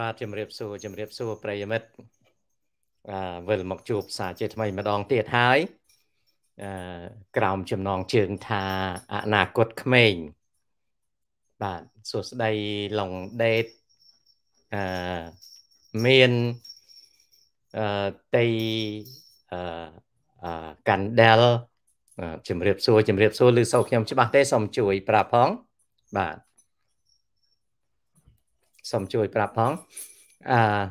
បាទជំរាបសួរជំរាបសួរប្រិយមិត្តអឺវិលមកជួបសាជាថ្មី ម្ដងទៀតហើយអឺក្រោមចំណងជើងថាអនាគតក្មេងបាទសួស្ដីឡុងដេតអឺមានអឺតៃអឺអឺកាន់ដែលជំរាបសួរជំរាបសួរឬសូវខ្ញុំច្បាស់ទេសូមជួយប្រាប់ផងបាទសូមជួយប្រាប់ផងអឺ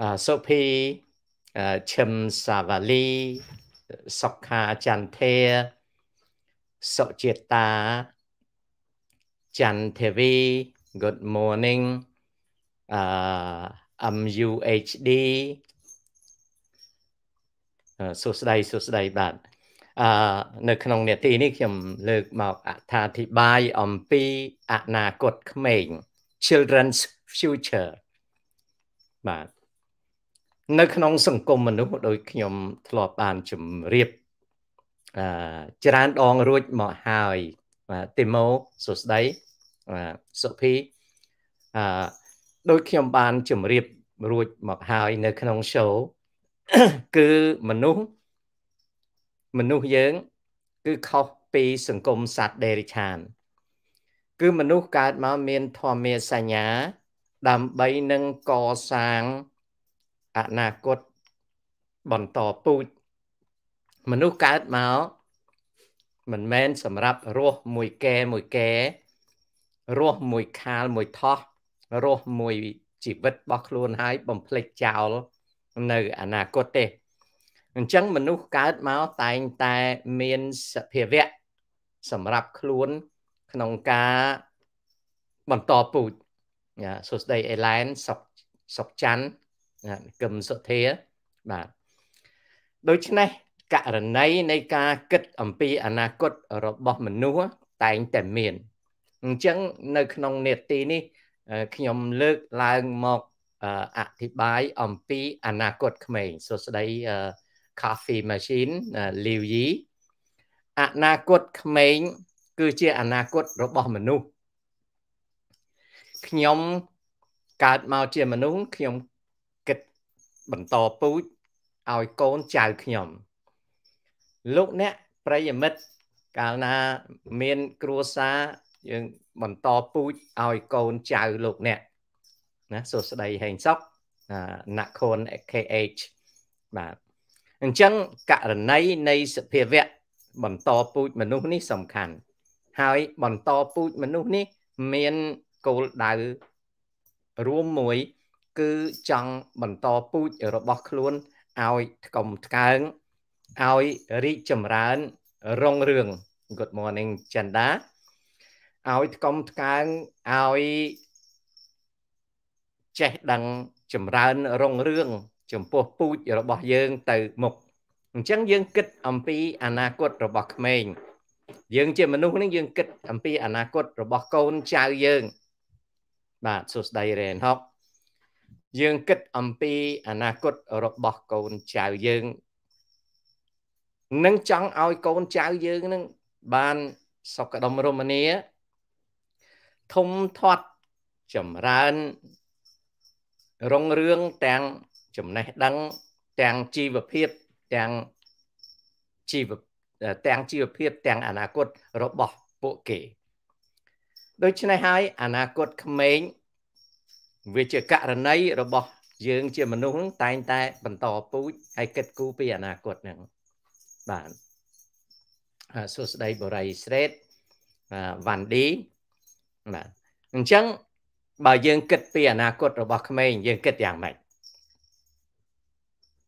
អឺសូភីឈឹមសាវ៉ាលីសុខាចន្ទធាសុចេតាចន្ទធាវី good morning អឺ MUHD សួស្តីសួស្តីបាទអឺនៅ ក្នុងនេតិនេះខ្ញុំលើកមកអត្ថាធិប្បាយអំពីអនាគតក្មេង children's future បាទនៅក្នុងសង្គមមនុស្សដោយខ្ញុំ ធ្លាប់បានជម្រាបអឺច្រើនដងរួចមកហើយទីម៉ូសួស្ដីសុភីអឺដោយខ្ញុំបានជម្រាបរួចមកហើយនៅ ក្នុង show គឺមនុស្សមនុស្សយើងគឺខុសពីសង្គមសត្វដេរិឆាន គឺមនុស្សកើតមកមានធម្មាសញ្ញា ដើម្បីនឹងកសាងអនាគតបន្តពូជមនុស្សកើតមកមិនមែនសម្រាប់រស់មួយកែមួយកែរស់មួយខាលមួយថោះរស់មួយជីវិតរបស់ខ្លួនហើយបំភ្លេចចោលនៅអនាគតទេអញ្ចឹងមនុស្សកើតមកតែងតែមានសភាវៈសម្រាប់ខ្លួនក្នុងការបន្តពូជសួស្ដីអេឡែនសុកសុកច័ន្ទកឹមសុធាបាទដូច្នេះករណីនៃការគិត អំពីអនាគតរបស់មនុស្សតែងតែមានអញ្ចឹងនៅក្នុងនេតិនេះខ្ញុំលើកឡើងមកអធិប្បាយអំពីអនាគតក្មេងសួស្ដី coffee machine លាវយីអនាគតក្មេង គឺជាអនាគតរបស់មនុស្សខ្ញុំកើតមកជាមនុស្សខ្ញុំគិតបន្តពូជឲ្យកូនចៅខ្ញុំ លោកអ្នកប្រិយមិត្តកាលណាមានគ្រួសារយើងបន្តពូជឲ្យកូនចៅលោកអ្នកណាសួស្តីហេងសុកណាខុន KH បាទអញ្ចឹងករណីនៃសភាវៈបន្តពូជមនុស្សនេះសំខាន់ ហើយបន្តពូជមនុស្សនេះ មានគោលដៅរួមមួយ គឺចង់បន្តពូជរបស់ខ្លួនឲ្យថ្កុំថ្កើងឲ្យរីកចម្រើនរុងរឿង Good morning Chanda ឲ្យថ្កុំថ្កើងឲ្យចេះដឹងចម្រើនរុងរឿងចំពោះពូជរបស់យើងទៅមុខអញ្ចឹងយើង គិត អំពីអនាគតរបស់ក្មេងយើងជាមនុស្សនឹងយើងគិតអំពីអនាគតរបស់កូនចៅយើងបាទសួស្តីរ៉េនហុកយើងគិតអំពីអនាគតរបស់កូនចៅយើងនឹងចង់ឲ្យកូនចៅយើងនឹងបានសុខដុមរមនាធំធាត់ចម្រើនរុងរឿងទាំងចំណេះដឹងទាំងជីវភាពទាំងជីវទាំងជីវភាពទាំងអនាគត របស់ពួកគេដូច្នេះហើយអនាគតក្មេងវាជាករណីរបស់ យើងជាមនុស្សតែងតែ បន្តពូជហើយគិតគូរពីអនាគតហ្នឹងបាទសួស្ដីបរិយស្រេតវ៉ាន់ឌីបាទអញ្ចឹងបើយើងគិតពីអនាគត របស់ក្មេងយើងគិតយ៉ាងម៉េច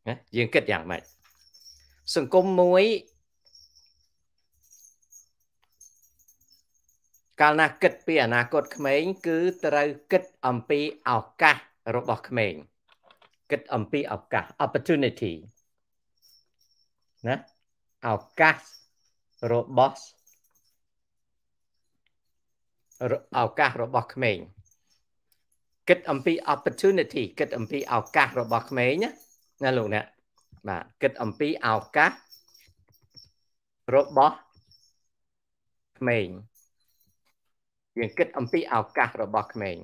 ណាយើងគិតយ៉ាងម៉េចសង្គមមួយកាលណាគិតពីអនាគតក្មេង គឺត្រូវគិតអំពីឱកាសរបស់ក្មេង គិតអំពីឱកាស opportunity ណាឱកាសរបស់ឱកាសរបស់ក្មេង គិតអំពី opportunity គិត អំពីឱកាសរបស់ក្មេងណាណាលោកអ្នកបាទគិតអំពីឱកាស របស់ក្មេងយើងគិតអំពីឱកាសរបស់ក្មេង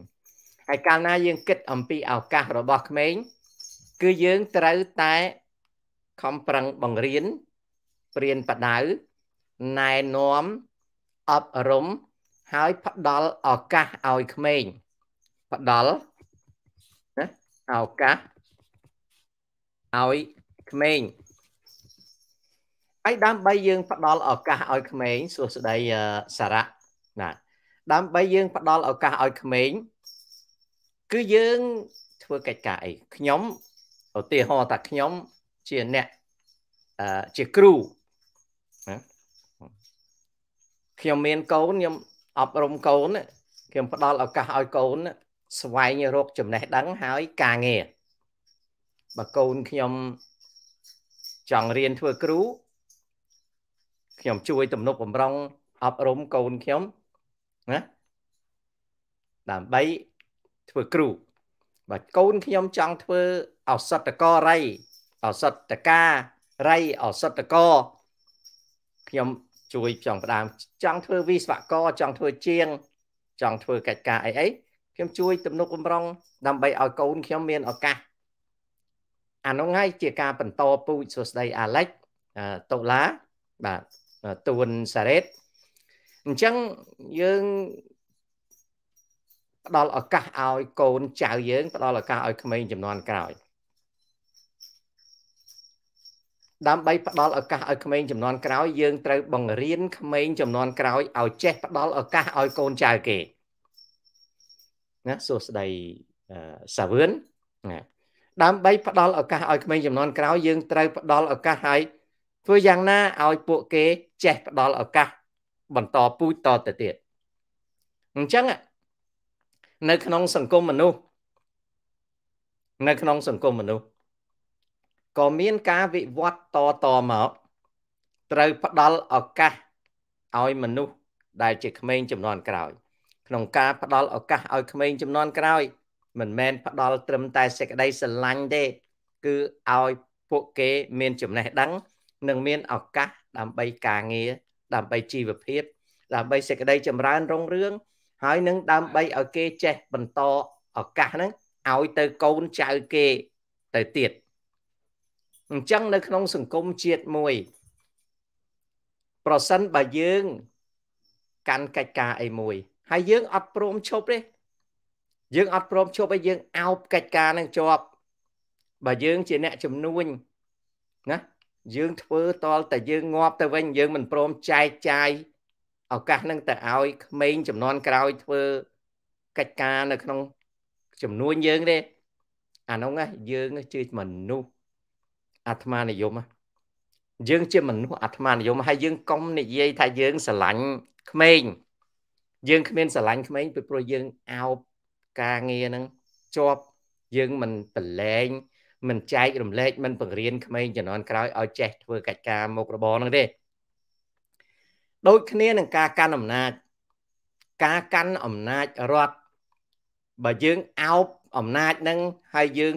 ហើយកាលណាយើងគិតអំពីឱកាសរបស់ក្មេង គឺយើងត្រូវតែខំប្រឹងបង្រៀនព្រៀនបដៅណែនាំអប់រំហើយផ្ដល់ឱកាសឲ្យក្មេងផ្ដល់ណាឱកាសឲ្យក្មេងហើយដើម្បីយើងផ្ដល់ឱកាសឲ្យក្មេងសួស្ដីសារៈណាដើម្បីយើងផ្ដល់ឱកាសឲ្យក្មេងគឺយើងធ្វើកិច្ចការអីខ្ញុំឧទាហរណ៍ថាខ្ញុំជាអ្នកជាគ្រូខ្ញុំមានកូនខ្ញុំអប់រំកូនខ្ញុំផ្ដល់ឱកាសឲ្យកូនស្វែងរកចំណេះដឹងហើយការងារបើកូនខ្ញុំចង់រៀនធ្វើគ្រូខ្ញុំជួយទំនុកបំរុងអប់រំកូនខ្ញុំណាដើម្បីធ្វើគ្រូបើកូនខ្ញុំចង់ធ្វើឱសថកររៃឱសថការរៃឱសថករខ្ញុំជួយចង់ផ្ដាមចង់ធ្វើវិស្វករ ចង់ធ្វើជាងចង់ធ្វើកិច្ចការអីអីខ្ញុំជួយទំនុកបំរុងដើម្បីឲ្យកូនខ្ញុំមានឱកាសអានោះហើយជាការបន្តពូជសួស្ដីអាឡិចតូឡាបាទតួនសារ៉េតអញ្ចឹងយើងផ្ដល់ឱកាសឲ្យកូនចៅយើង ផ្ដល់ឱកាសឲ្យក្មេងចំនួនក្រោយដើម្បីផ្ដល់ឱកាសឲ្យក្មេងចំនួនក្រោយយើងត្រូវបង្រៀនក្មេងចំនួនក្រោយឲ្យចេះផ្ដល់ឱកាសឲ្យកូនចៅគេណាសួស្ដីសាវឿនណាដើម្បីផ្ដល់ឱកាសឲ្យក្មេងចំនួនក្រោយយើងត្រូវផ្ដល់ឱកាសឲ្យធ្វើយ៉ាងណាឲ្យពួកគេ ចេះ ផ្ដល់ឱកាសបន្តពូជតទៅទៀតអញ្ចឹងនៅក្នុងសង្គមមនុស្សនៅក្នុងសង្គមមនុស្សក៏មានការវិវត្តតតមកត្រូវផ្ដល់ឱកាសឲ្យមនុស្សដែល ជាក្មេងចំនួនក្រោយក្នុងការផ្ដល់ឱកាសឲ្យក្មេងចំនួនក្រោយមិនមែនផ្ដល់ត្រឹមតែសេចក្តីស្រឡាញ់ទេគឺឲ្យពួកគេមានចំណេះដឹង និងមានឱកាសដើម្បីការងារដើម្បីជីវភាពដើម្បីសេចក្តីចម្រើនរុងរឿងហើយនឹងដើម្បីឲ្យគេចេះបន្តឱកាសហ្នឹងឲ្យទៅកូនចៅគេទៅទៀតអញ្ចឹងនៅក្នុងសង្គមជាតិមួយ ប្រសិនបើយើងកាន់កិច្ចការអីមួយ ហើយយើងអត់ព្រមឈប់ទេយើងអត់ព្រមជប់ឲ្យយើងអោបកិច្ចការនឹងជាប់បើយើងជាអ្នកជំនួញណាយើងធ្វើតលតែយើងងាប់ទៅវិញយើងមិនព្រមចែកចាយឱកាសនឹងទៅឲ្យក្មេងចំនួនក្រោយធ្វើកិច្ចការនៅក្នុងចំនួនយើងទេអានោះយើងជាមនុស្សអាត្មានិយមយើងជាមនុស្សអាត្មានិយមហើយយើងកុំនិយាយថាយើងស្រឡាញ់ក្មេងយើងគ្មានស្រឡាញ់ក្មេងពីព្រោះយើងអោបការងារហ្នឹងជាប់យើងមិនប្រឡែងមិនចែករំលែកមិនបង្រៀនក្មេងជំនាន់ក្រោយឲ្យចេះធ្វើកិច្ចការមុខរបរហ្នឹងទេដូចគ្នានឹងការកាន់អំណាចការកាន់អំណាចរដ្ឋបើយើងអោបអំណាចហ្នឹងហើយយើង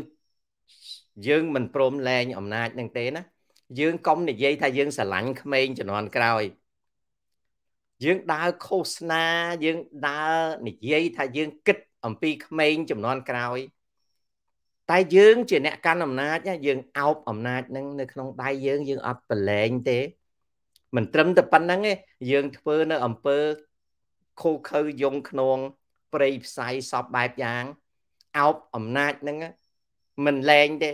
យើងមិនព្រមលែង អំណាចហ្នឹងទេ ណា យើងកុំនិយាយថាយើងស្រឡាញ់ក្មេងជំនាន់ក្រោយយើងដើរឃោសនាយើងដើរនិយាយថាយើងគិតអំពីក្មេងចំនួនក្រោយតែយើងជាអ្នកកាន់អំណាចយើងអោបអំណាចនឹងនៅក្នុងដៃយើងយើងអត់ប្រឡែងទេមិនត្រឹមតែប៉ុណ្្នឹងទេយើងធ្វើនៅអំពើខូខើយងខ្នងព្រៃផ្សៃសពបែបយ៉ាងអោបអំណាចនឹងមិនលែងទេ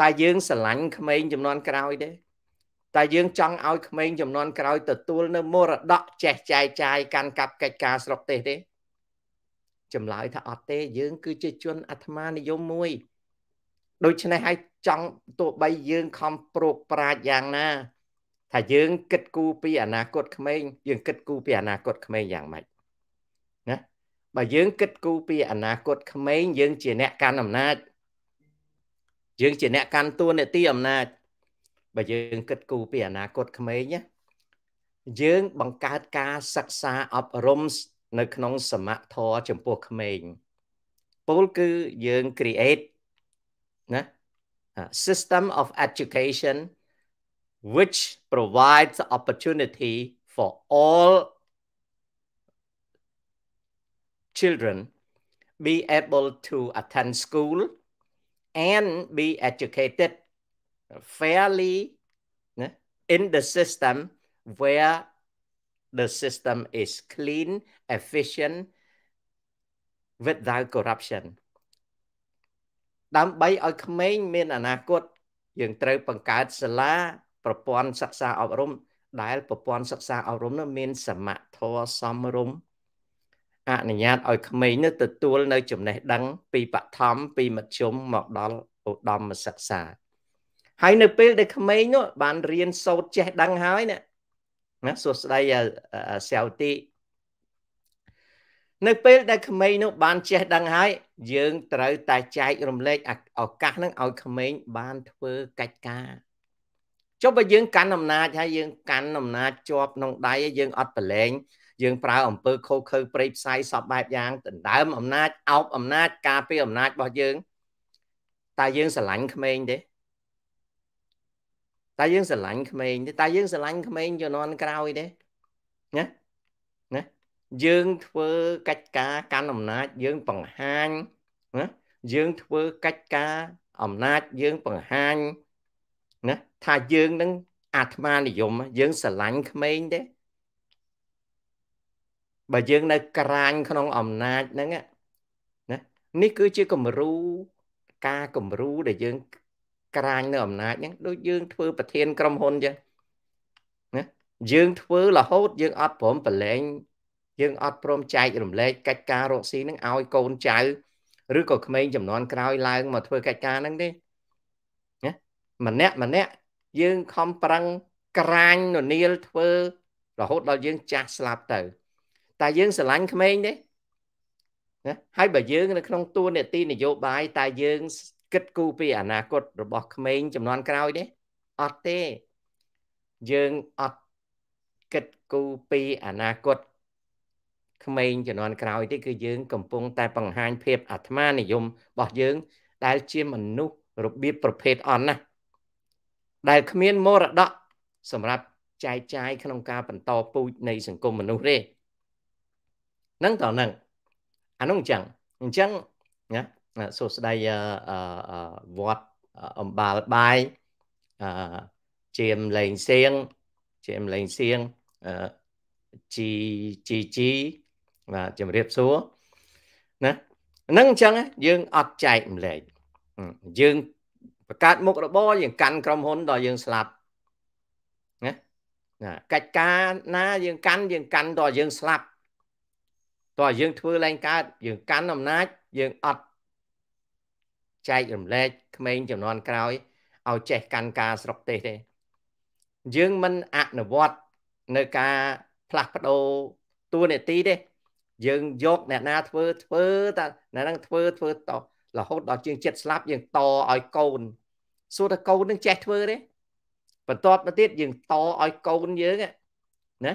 តែយើងស្រឡាញ់ក្មេងចំនួនក្រោយទេតែយើងចង់ឲ្យក្មេងចំនួនក្រោយទទួលនៅមរតកចេះចែកចាយកាន់កាប់កិច្ចការស្រុកទេសទេទេចម្លើយថាអត់ទេយើងគឺជាជនអាត្មានិយមមួយដូច្នេះហើយចង់ទោះបីយើងខំប្រោកប្រាជ្ញយ៉ាងណា ថាយើងគិតគូរពីអនាគតក្មេងយើងគិតគូរពីអនាគតក្មេងយ៉ាងម៉េចណាបើយើងគិតគូរពីអនាគតក្មេងយើងជាអ្នកកាន់អំណាចយើងជាអ្នកកាន់តួនាទីអំណាចបើយើងគិតគូរពីអនាគតក្មេងណាយើងបង្កើតការសិក្សាអប់រំនៅក្នុងសមធម៌ចំពោះក្មេងពោលគឺយើង create ណា uh, system of education which provides opportunity for all children be able to attend school and be educated fairly in the system where the system is clean, efficient without corruption ដើម្បីឲ្យក្មេង មានអនាគតយើងត្រូវបង្កើតសាលាប្រព័ន្ធសិក្សាអប់រំដែលប្រព័ន្ធសិក្សាអប់រំនោះមានសមធម៌សមរម្យអនុញ្ញាតឲ្យក្មេងនោះទទួលនៅចំណេះដឹង ពីបឋមពីមធ្យមមកដល់ឧត្តមសិក្សាហើយនៅពេលដែលក្មេងនោះបានរៀនសូត្រចេះដឹងហើយណាណាសួស្ដីសៅទីនៅពេលដែលក្មេងនោះបានចេះដឹងហើយ យើង ត្រូវតែចែករំលែកឱកាសនឹងឲ្យក្មេងបានធ្វើកិច្ចការចុះបើយើង កាន់អំណាចហើយយើងកាន់អំណាចជាប់ក្នុងដៃយើងអត់ប្រឡែងយើងប្រើអំពើខុសខើព្រៃផ្សាយសពបែបយ៉ាងដណ្ដើមអំណាចអោបអំណាចការពារអំណាចរបស់យើង តែយើង ស្រឡាញ់ក្មេងទេតែយើងស្រឡាញ់ក្មេងទេតែយើងស្រឡាញ់ក្មេងជំនាន់ក្រោយទេណាណាយើងធ្វើកិច្ចការកាន់អំណាចយើងបង្ហាញណាយើងធ្វើកិច្ចការអំណាចយើងបង្ហាញណាថាយើងនឹងអាត្មានិយម យើងស្រឡាញ់ក្មេងទេបើយើងនៅក្រាញក្នុងអំណាចហ្នឹងណានេះគឺជាគំរូការគំរូដែលយើងក្រាញនៅអំណាចហ្នឹងដូចយើងធ្វើប្រធានក្រុមហ៊ុនចឹងណាយើងធ្វើរហូត យើងអត់ព្រមប្រឡែងយើងអត់ព្រមចែករំលែកកិច្ចការរកស៊ីហ្នឹងឲ្យកូនចៅឬក៏ក្មេងចំនួនក្រោយឡើងមកធ្វើកិច្ចការហ្នឹងទេណាម្នាក់ម្នាក់យើងខំប្រឹងក្រាញននាលធ្វើរហូតដល់យើងចាស់ស្លាប់ទៅ តែយើងស្រឡាញ់ក្មេងទេណាហើយបើយើងនៅក្នុងតួនាទីនយោបាយតែយើងគិតគូរពីអនាគតរបស់ក្មេងចំនួនក្រោយទេអត់ទេយើងអត់គិតគូរពីអនាគតក្មេងចំនួនក្រោយទេគឺយើងកំពុង តែបង្ហាញភាពអាត្មានិយមរបស់យើង ដែលជាមនុស្សរបៀបប្រភេទអន់ណាស់ដែលគ្មានមរតកសម្រាប់ចែកចាយ ក្នុងការ បន្តពូជនៃសង្គមមនុស្សទេហ្នឹងតើហ្នឹងអានោះអញ្ចឹងអញ្ចឹងណាសួស្ដីវត្តអំបាលបាយជាមលេងសៀងជាមលេងសៀងជីជីជីបាទជំរាបសួរណាហ្នឹងអញ្ចឹងយើងអត់ចែកម្លែកយើងបង្កើតមុខរបរយើងកាន់ក្រុមហ៊ុនដល់យើងស្លាប់ណាណាកិច្ចការណាយើងកាន់យើងកាន់ដល់យើងស្លាប់តោះយើងធ្វើឡើងកើតយើងកាន់អំណាច យើងអត់ចែករំលែកក្មេងចំនួនក្រោយឲ្យចេះកាន់ការស្រុកទេសទេយើងមិនអនុវត្តនៅការផ្លាស់ប្ដូរតួនាទីទេយើងយកអ្នកណាធ្វើធ្វើតែអ្នកហ្នឹងធ្វើធ្វើតរហូតដល់ជាងចិត្តស្លាប់យើងតឲ្យកូនសួរថាកូននឹងចេះធ្វើទេបន្ទាប់មកទៀតយើងតឲ្យកូនយើងណា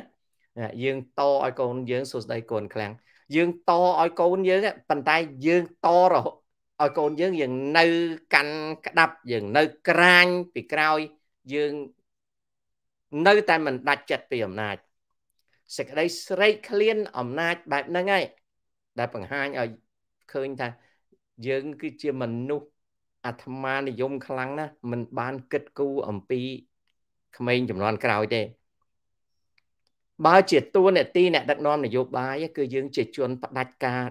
យើងតឲ្យកូនយើងសួស្ដីកូនខ្លាំងយើងតឲ្យកូនយើងប៉ុន្តែយើងតរហូតឲ្យកូនយើងយើងនៅកាន់ក្តាប់យើងនៅក្រាញពីក្រោយយើងនៅតែមិនដាច់ចិត្តពីអំណាចសេចក្តីស្រេកឃ្លានអំណាចបែបហ្នឹងឯងដែលបង្ហាញឲ្យឃើញថាយើងគឺជាមនុស្សអាត្មានិយមខ្លាំងណាស់មិនបានគិតគូរអំពីក្មេងចំនួនក្រោយទេបើជាតួនាទីអ្នកដឹកនាំនយោបាយគឺយើងជាជនផ្ដាច់ការ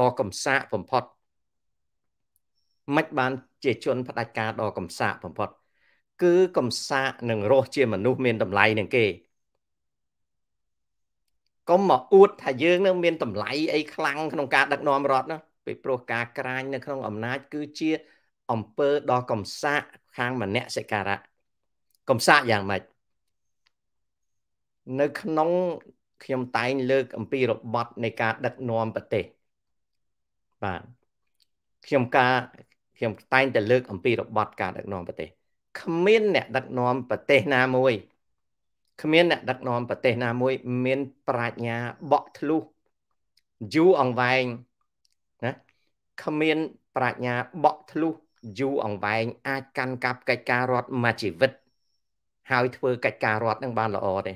ដ៏កំសាកបំផុតមិនបានជាជនផ្ដាច់ការដ៏កំសាកបំផុតគឺកំសាកនឹងរស់ជាមនុស្សមានតម្លៃនឹងគេកុំមកអួតថាយើងនឹងមានតម្លៃអីខ្លាំងក្នុងការដឹកនាំរដ្ឋណាពីព្រោះការក្រាញនៅក្នុងអំណាចគឺជាអំពើដ៏កំសាកខាងមនសិការៈកំសាកយ៉ាងម៉េចនៅក្នុងខ្ញុំតែងលើកអំពីរបត់ នៃការដឹកនាំប្រទេសបាទខ្ញុំការខ្ញុំតែងតែលើកអំពីរបបការដឹកនាំប្រទេសគ្មានអ្នកដឹកនាំប្រទេសណាមួយគ្មានអ្នកដឹកនាំប្រទេសណាមួយ មាន ប្រាជ្ញាបក់ធ្លុះយូរអង្វែងណាគ្មាន ប្រាជ្ញាបក់ធ្លុះយូរអង្វែងអាចកាន់កាប់កិច្ចការរដ្ឋមួយជីវិត ហើយធ្វើកិច្ចការរដ្ឋនឹងបានល្អទេ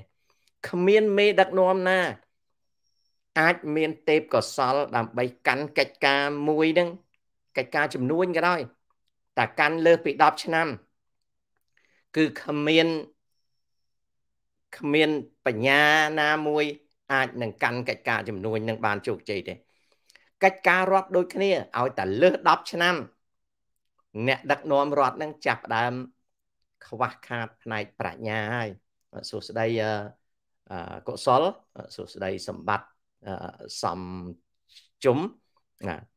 គ្មានមេដឹកនាំណា អាចមានទេពកោសល ដើម្បីកាន់កិច្ចការមួយនឹងកិច្ចការជំនួញក៏ដោយតែកាន់លើសពី10ឆ្នាំគឺគ្មានគ្មានបញ្ញាណាមួយអាចនឹងកាន់កិច្ចការជំនួញនឹងបានជោគជ័យទេកិច្ចការរដ្ឋដូចគ្នាឲ្យតែលើស10ឆ្នាំអ្នកដឹកនាំរដ្ឋនឹងចាប់ផ្ដើមខ្វះខាតផ្នែកប្រាជ្ញាហើយសួស្ដីកុសលសួស្ដីសម្បត្តិសំជុំណា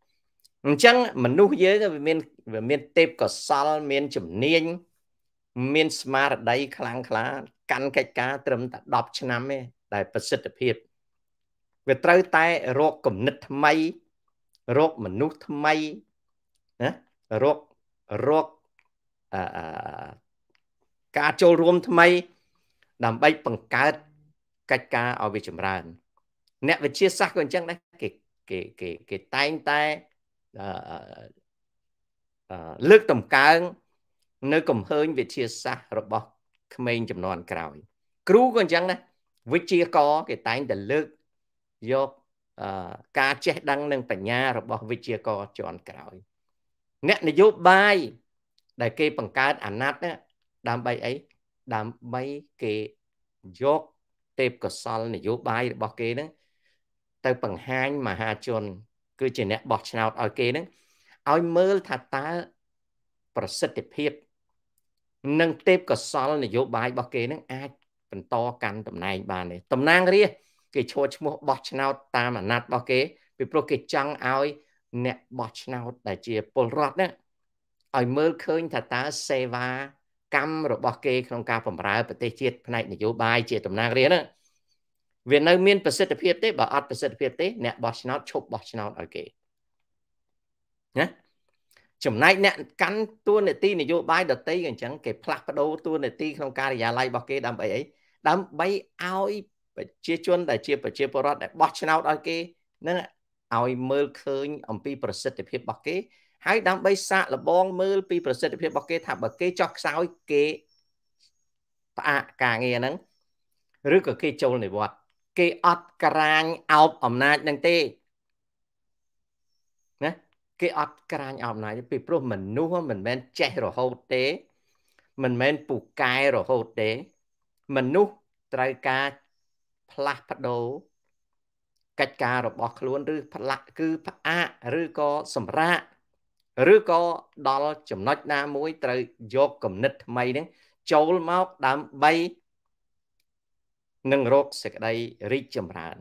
អញ្ចឹងមនុស្សយើងវាមានវាមានទេពកោសលមានជំនាញមានស្មារតីខ្លាំងក្លាកាន់កិច្ចការត្រឹមតែ10ឆ្នាំទេតែប្រសិទ្ធភាពវាត្រូវតែរកគណិតថ្មី រកមនុស្សថ្មីណារករកអឺការចូលរួមថ្មី ដើម្បីបង្កើតកិច្ចការឲ្យវាចម្រើន អ្នកវិទ្យាសាស្ត្រក៏អញ្ចឹងដែរគេគេគេគេតែងតែលើកតម្កើង នៅកំហើញវិទ្យាសាស្ត្ររបស់ក្មេងចំនួនក្រោយ គ្រូក៏អញ្ចឹងណាវិជ្ជាករគេតែងតែលើកយកការចេះដឹងនិងបញ្ញារបស់ វិជ្ជាករជាន់ក្រោយ អ្នកនយោបាយដែលគេបង្កើតអាណត្តិដើម្បីអីដើម្បីគេយកទេពកសលនយោបាយរបស់គេហ្នឹងទៅបង្ហាញមហាជនគឺជាអ្នកបោះឆ្នោតឲ្យគេហ្នឹងឲ្យមើលថាតើប្រសិទ្ធភាពនិងទេពកសលនយោបាយរបស់គេហ្នឹងអាចបន្តកាន់តំណែងបានទេតំណាងរាស្ត្រគេឈរឈ្មោះបោះឆ្នោតតាមអាណត្តិរបស់គេ ពីព្រោះគេចង់ឲ្យ អ្នកបោះឆ្នោតដែលជាពលរដ្ឋណាឲ្យមើលឃើញថាតើសេវា កម្មរបស់គេក្នុងការបំរើប្រទេសជាតិផ្នែក នយោបាយជាតំណាងរាស្ត្រណាវានៅមានប្រសិទ្ធភាពទេបើអត់ប្រសិទ្ធភាពទេអ្នកបោះឆ្នោតឈប់បោះឆ្នោតឲ្យគេណាចំណែកអ្នកកាន់តួនាទីនយោបាយដតីអញ្ចឹងគេផ្លាស់ប្ដូរតួនាទីក្នុងការិយាល័យរបស់គេដើម្បីអីដើម្បីឲ្យប្រជាជន ដែលជា ប្រជាពលរដ្ឋដែលបោះឆ្នោតឲ្យគេនឹងឲ្យមើលឃើញអំពីប្រសិទ្ធភាពរបស់គេ ហើយដើម្បីសាកល្បងមើលពីប្រសិទ្ធភាពរបស់គេ ថាបើគេចោះខ្សោយគេផ្អាកការងារហ្នឹងឬក៏គេចូលនិវត្តន៍គេអត់ក្រាញអោបអំណាចនឹងទេណាគេអត់ក្រាញអោបអំណាចពីព្រោះមនុស្ស មិនមែនចេះរហូតទេ មិនមែនពូកែរហូតទេមនុស្សត្រូវការផ្លាស់ប្ដូរកិច្ចការរបស់ខ្លួនឬផ្លាក់គឺផ្អាកឬក៏សម្រាកឬក៏ដល់ចំណុចណាមួយ ត្រូវយកគំនិតថ្មីហ្នឹងចូលមកដើម្បីនឹងរកសេចក្តីរីកចម្រើន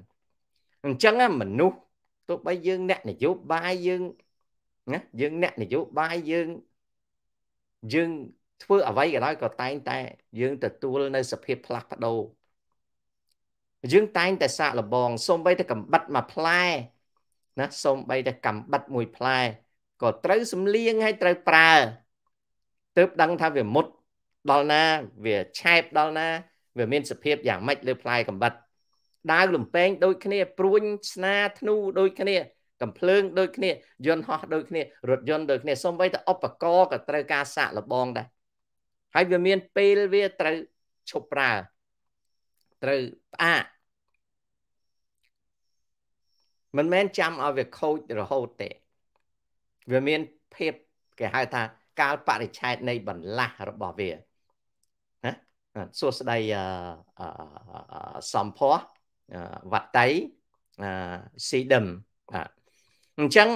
អញ្ចឹងមនុស្សទោះបីយើងអ្នកនយោបាយយើងណាយើងអ្នកនយោបាយយើងយើងធ្វើអ្វីក៏ដោយក៏តែងតែ យើងទទួលនៅសភាពផ្លាស់ប្ដូរយើងតែងតែសាកល្បងសូម្បីតែកំបិតមួយផ្លែណាសូម្បីតែកំបិតមួយផ្លែក៏ត្រូវសំលៀងហើយត្រូវប្រើទើបដឹងថាវាមុតដល់ណាវាឆែបដល់ណាវាមានសភាពយ៉ាងម៉េចលើផ្លែកំបិតដាវលំពេង ដូចគ្នាព្រួញស្នាធ្នូដូចគ្នាកំភ្លើងដូចគ្នាយន្តហោះដូចគ្នារថយន្តដូចគ្នាសូម្បីតែឧបករណ៍ក៏ត្រូវការសាក់លបង ដែរហើយវាមានពេលវាត្រូវឈប់ប្រើត្រូវផ្អាកមិនមែនចាំឲ្យវាខូចរហូតទេវាមានភាពគេហៅថាកាលបរិឆេទនៃ បន្លាស់របស់វាសួស្ដីសំភ័សវត្តៃស៊ីដឹមបាទអញ្ចឹង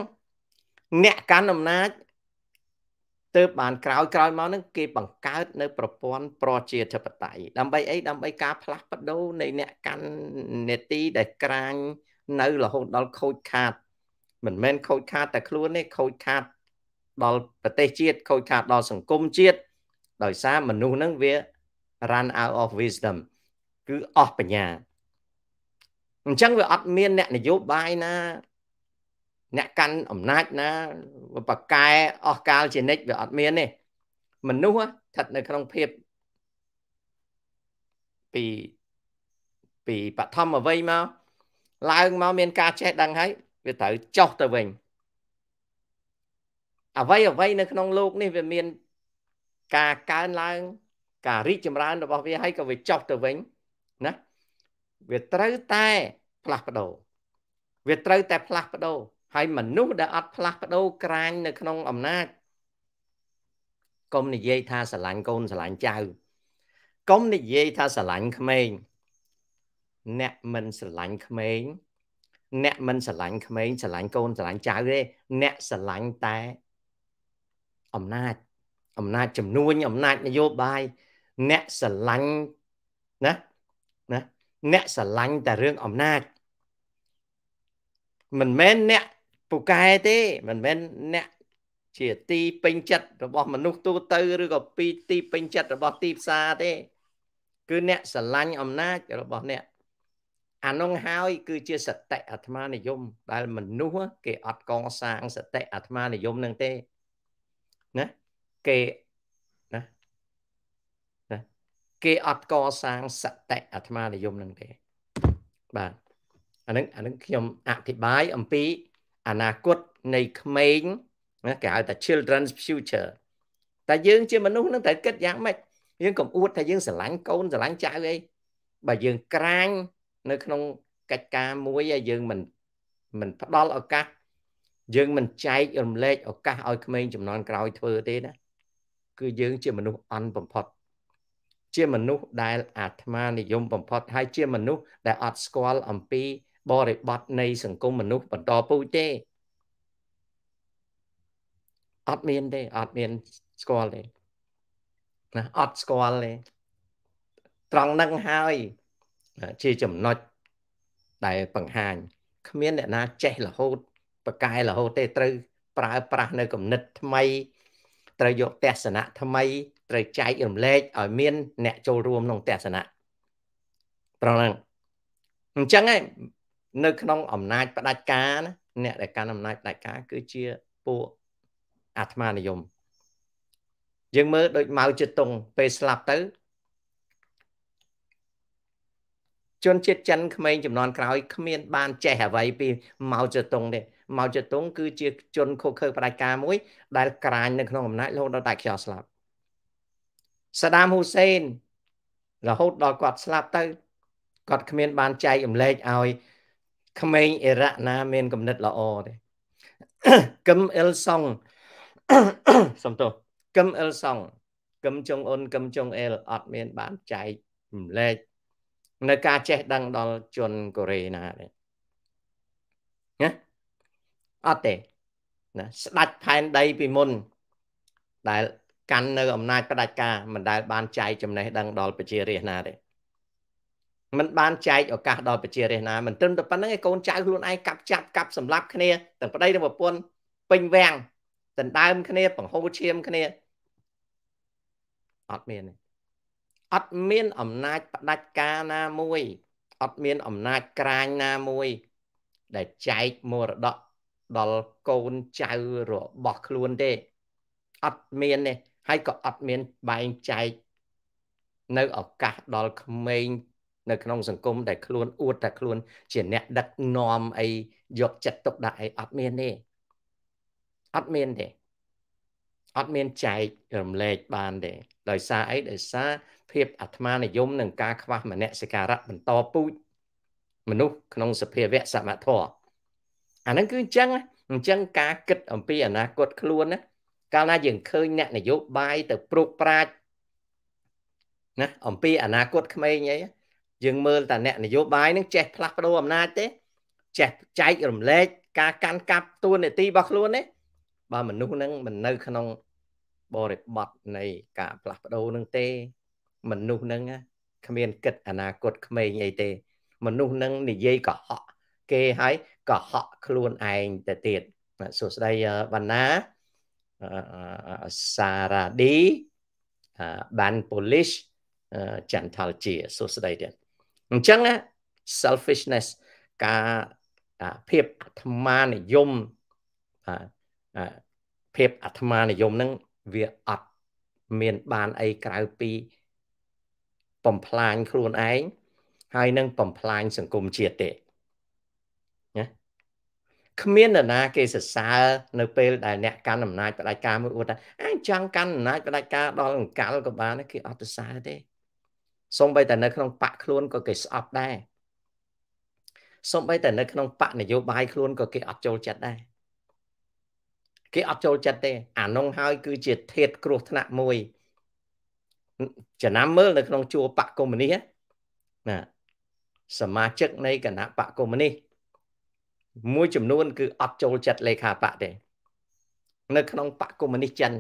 អ្នកកាន់អំណាចទៅបានក្រោយក្រោយមកហ្នឹងគេបង្កើត នៅប្រព័ន្ធប្រជាធិបតេយ្យដើម្បីអីដើម្បីការ ផ្លាស់ប្ដូរនៃអ្នកកាន់នេតិដែលក្រាញនៅរហូតដល់ខូចខាត មិនមែនខូចខាតតែខ្លួនទេខូចខាត ដល់ប្រទេសជាតិខូចខាត ដល់សង្គមជាតិដោយសារមនុស្សហ្នឹងវា run out of wisdom គឺអស់បញ្ញាអញ្ចឹងវាអត់មាន អ្នកនយោបាយណា អ្នកកាន់អំណាចណាបកកែអស់កាលជានិច្ចវាអត់មានទេមនុស្សស្ថិតនៅក្នុងភាពពីពីបឋមអវ័យមកឡើងមកមានការចេះដឹងហើយវាត្រូវចុះទៅវិញអ្វីអ្វីនៅក្នុងโลกនេះវាមានការកើនឡើងការរីកចម្រើនរបស់វាហើយក៏វាចុះទៅវិញណាវាត្រូវតែ ផ្លាស់ប្ដូរវាត្រូវតែផ្លាស់ប្ដូរហើយមនុស្សដែលអត់ផ្លាស់ប្ដូរក្រាញនៅក្នុងអំណាចកុំនិយាយថាស្រឡាញ់កូនស្រឡាញ់ចៅកុំនិយាយថាស្រឡាញ់ក្មេងអ្នកមិនស្រឡាញ់ក្មេងអ្នកមិនស្រឡាញ់ក្មេងស្រឡាញ់កូនស្រឡាញ់ចៅទេអ្នកស្រឡាញ់តែ អំណាចអំណាចចំនួនអំណាចនយោបាយអ្នកស្រឡាញ់ណាណាអ្នកស្រឡាញ់តែរឿងអំណាចមិនមែនអ្នកពូកែទេមិនមែនអ្នកជាទីពេញចិត្តរបស់មនុស្សទូទៅឬក៏ពីទីពេញចិត្តរបស់ទីផ្សារទេ គឺអ្នកស្រឡាញ់អំណាចរបស់អ្នកអានោះហើយ គឺ ជាសតិអាត្មានិយមដែលមនុស្សគេអត់កសាងសតិអាត្មានិយមនឹងទេណាគេគេអត់កសាងសតិអាត្មានិយមនឹងទេបាទអានឹងអានឹងខ្ញុំអធិប្បាយអំពីអនាគតនៃក្មេងណាគេហៅថា children's future តែយើងជាមនុស្សនឹងត្រូវគិតយ៉ាងម៉េចយើងកុំអួតថាយើងស្រឡាញ់កូនស្រឡាញ់ចៅអីបើយើងក្រាញនៅក្នុងកិច្ចការមួយហើយយើងមិនមិនផ្ដល់ឱកាសយើងមិនចែករំលែកឱកាសឲ្យក្មេងចំនួនក្រោយធ្វើទេណាគឺយើងជាមនុស្សអន់បំផុតជាមនុស្សដែលអាត្មានិយមបំផុតហើយជាមនុស្សដែលអត់ស្គាល់អំពីបរិបត្តិនៃសង្គមមនុស្សបន្តពូជទេអត់មានទេអត់មានស្គាល់ទេណាអត់ស្គាល់ទេត្រង់ហ្នឹងហើយជាចំណុចដែលបង្ហាញគ្មានអ្នកណា ចេះរហូតប្រកែរហូតទេត្រូវប្រើប្រាស់នៅគណិតថ្មីត្រូវយកទស្សនៈថ្មី ត្រូវចែករំលែកឲ្យមាន អ្នកចូលរួមក្នុងទស្សនៈប្រហែលអញ្ចឹងឯងនៅ ក្នុងអំណាចផ្ដាច់ការណាអ្នកដែលកាន់អំណាចផ្ដាច់ការគឺជាពួកអាត្មានិយមយើងមើលដូចម៉ៅចិត្តតុង ពេលស្លាប់ទៅជនជាតិចិនក្មេងចំនួនក្រោយគ្មានបានចេះអ្វីពីម៉ៅចិត្តតុងទេម៉ោចតុងគឺជាជនខុសខើផ្ដាច់ការមួយដែលក្រាញនៅក្នុងអំណាចរហូតដល់តែខ្យល់ស្លាប់សាដាមហ៊ូសេនរហូតដល់គាត់ស្លាប់ទៅគាត់គ្មាន បានចែករំលែកឲ្យក្មេងអ៊ីរ៉ាក់ណាមានគំនិតល្អទេគឹមអ៊ិលសុងសំទោសគឹមអ៊ិលសុងគឹមចុងអ៊ុនគឹមចុងអ៊ិលអត់មានបានចែករំលែកនៅការចេះដឹងដល់ជនកូរ៉េណាទេអត់ទេណាស្ដាច់ផែនដីពីមុនដែលកាន់នៅអំណាចផ្ដាច់ការមិនដែល បានចែកចំណេះដឹងដល់ប្រជារាស្ត្រណាទេមិនបានចែកឱកាសដល់ប្រជារាស្ត្រណាមិនត្រឹមតែប៉ុណ្្នឹងឯងកូនចៅខ្លួនឯងកាប់ចាប់កាប់សម្លាប់គ្នាទាំងប្តីនិងប្រពន្ធពេញវាំងដណ្ដើមគ្នាបង្ហូរឈាមគ្នាអត់មានអត់មានអំណាចផ្ដាច់ការណាមួយ អត់មានអំណាចក្រាញណាមួយ ដែលចែកមរតកដល់កូនចៅរបស់ខ្លួនទេអត់មានទេហើយក៏អត់មានបែងចែកនៅឱកាសដល់ក្មេងនៅក្នុងសង្គមដែលខ្លួនអួតតែខ្លួន ជាអ្នកដឹកនាំអីយកចិត្តទុកដាក់អីអត់មានទេអត់មានទេអត់មានចែករំលែកបានទេដោយសារអីដោយសារភាពអាត្មានិយមនិងការខ្វះមនសិការៈបន្តពូជមនុស្សក្នុងសភាវៈសមធម៌អាហ្នឹងគឺអញ្ចឹងអញ្ចឹងការគិតអំពីអនាគតខ្លួនណាកាលណាយើងឃើញអ្នកនយោបាយទៅប្រុកប្រាជ្ញណាអំពីអនាគតក្មេងអីយើងមើលតែអ្នកនយោបាយនឹងចេះផ្លាស់ប្ដូរអំណាចទេចេះចែករំលែកការកាន់កាប់ទួលនីតិរបស់ខ្លួនទេបើមនុស្សនឹងមិននៅក្នុងបរិបត្តិនៃការផ្លាស់ប្ដូរនឹងទេមនុស្សនឹងគ្មានគិតអនាគតក្មេងអីទេ មនុស្សនឹងនិយាយកុហកគេហើយកុហកខ្លួនឯងទៅទៀតសួស្តីវណ្ណាសារ៉ាឌីបានប៉ូលីសចន្ទលជាសួស្តីទៀតអញ្ចឹង selfishness ការភាពអាត្មានិយមភាពអាត្មានិយមហ្នឹងវាអត់មានបានអីក្រៅពី បំផ្លាញខ្លួនឯងហើយនឹង បំផ្លាញសង្គមជាតិទេគ្មាននរណាគេសរសើរនៅពេលដែលអ្នកកាន់អំណាចផ្ដាច់ការមួយអួតថាអញចង់កាន់អំណាចផ្ដាច់ការដល់អង្កលក៏បានគេអត់សរសើរទេសូម្បីតែនៅក្នុងបកខ្លួនក៏គេស្អប់ដែរសូម្បីតែនៅក្នុងបកនយោបាយខ្លួនក៏គេអត់ចូលចិត្តដែរគេអត់ចូលចិត្តទេ អានុងហើយគឺជាធាតគ្រោះថ្នាក់មួយចំណាំមើលនៅក្នុងជួរបកកុម្មុយនីសណាសមាជិកនៃគណៈបកកុម្មុយនីសមួយចំនួន គឺអត់ចូលចិត្តលេខាបកទេនៅ ក្នុងបកកុម្មុយនីសចិន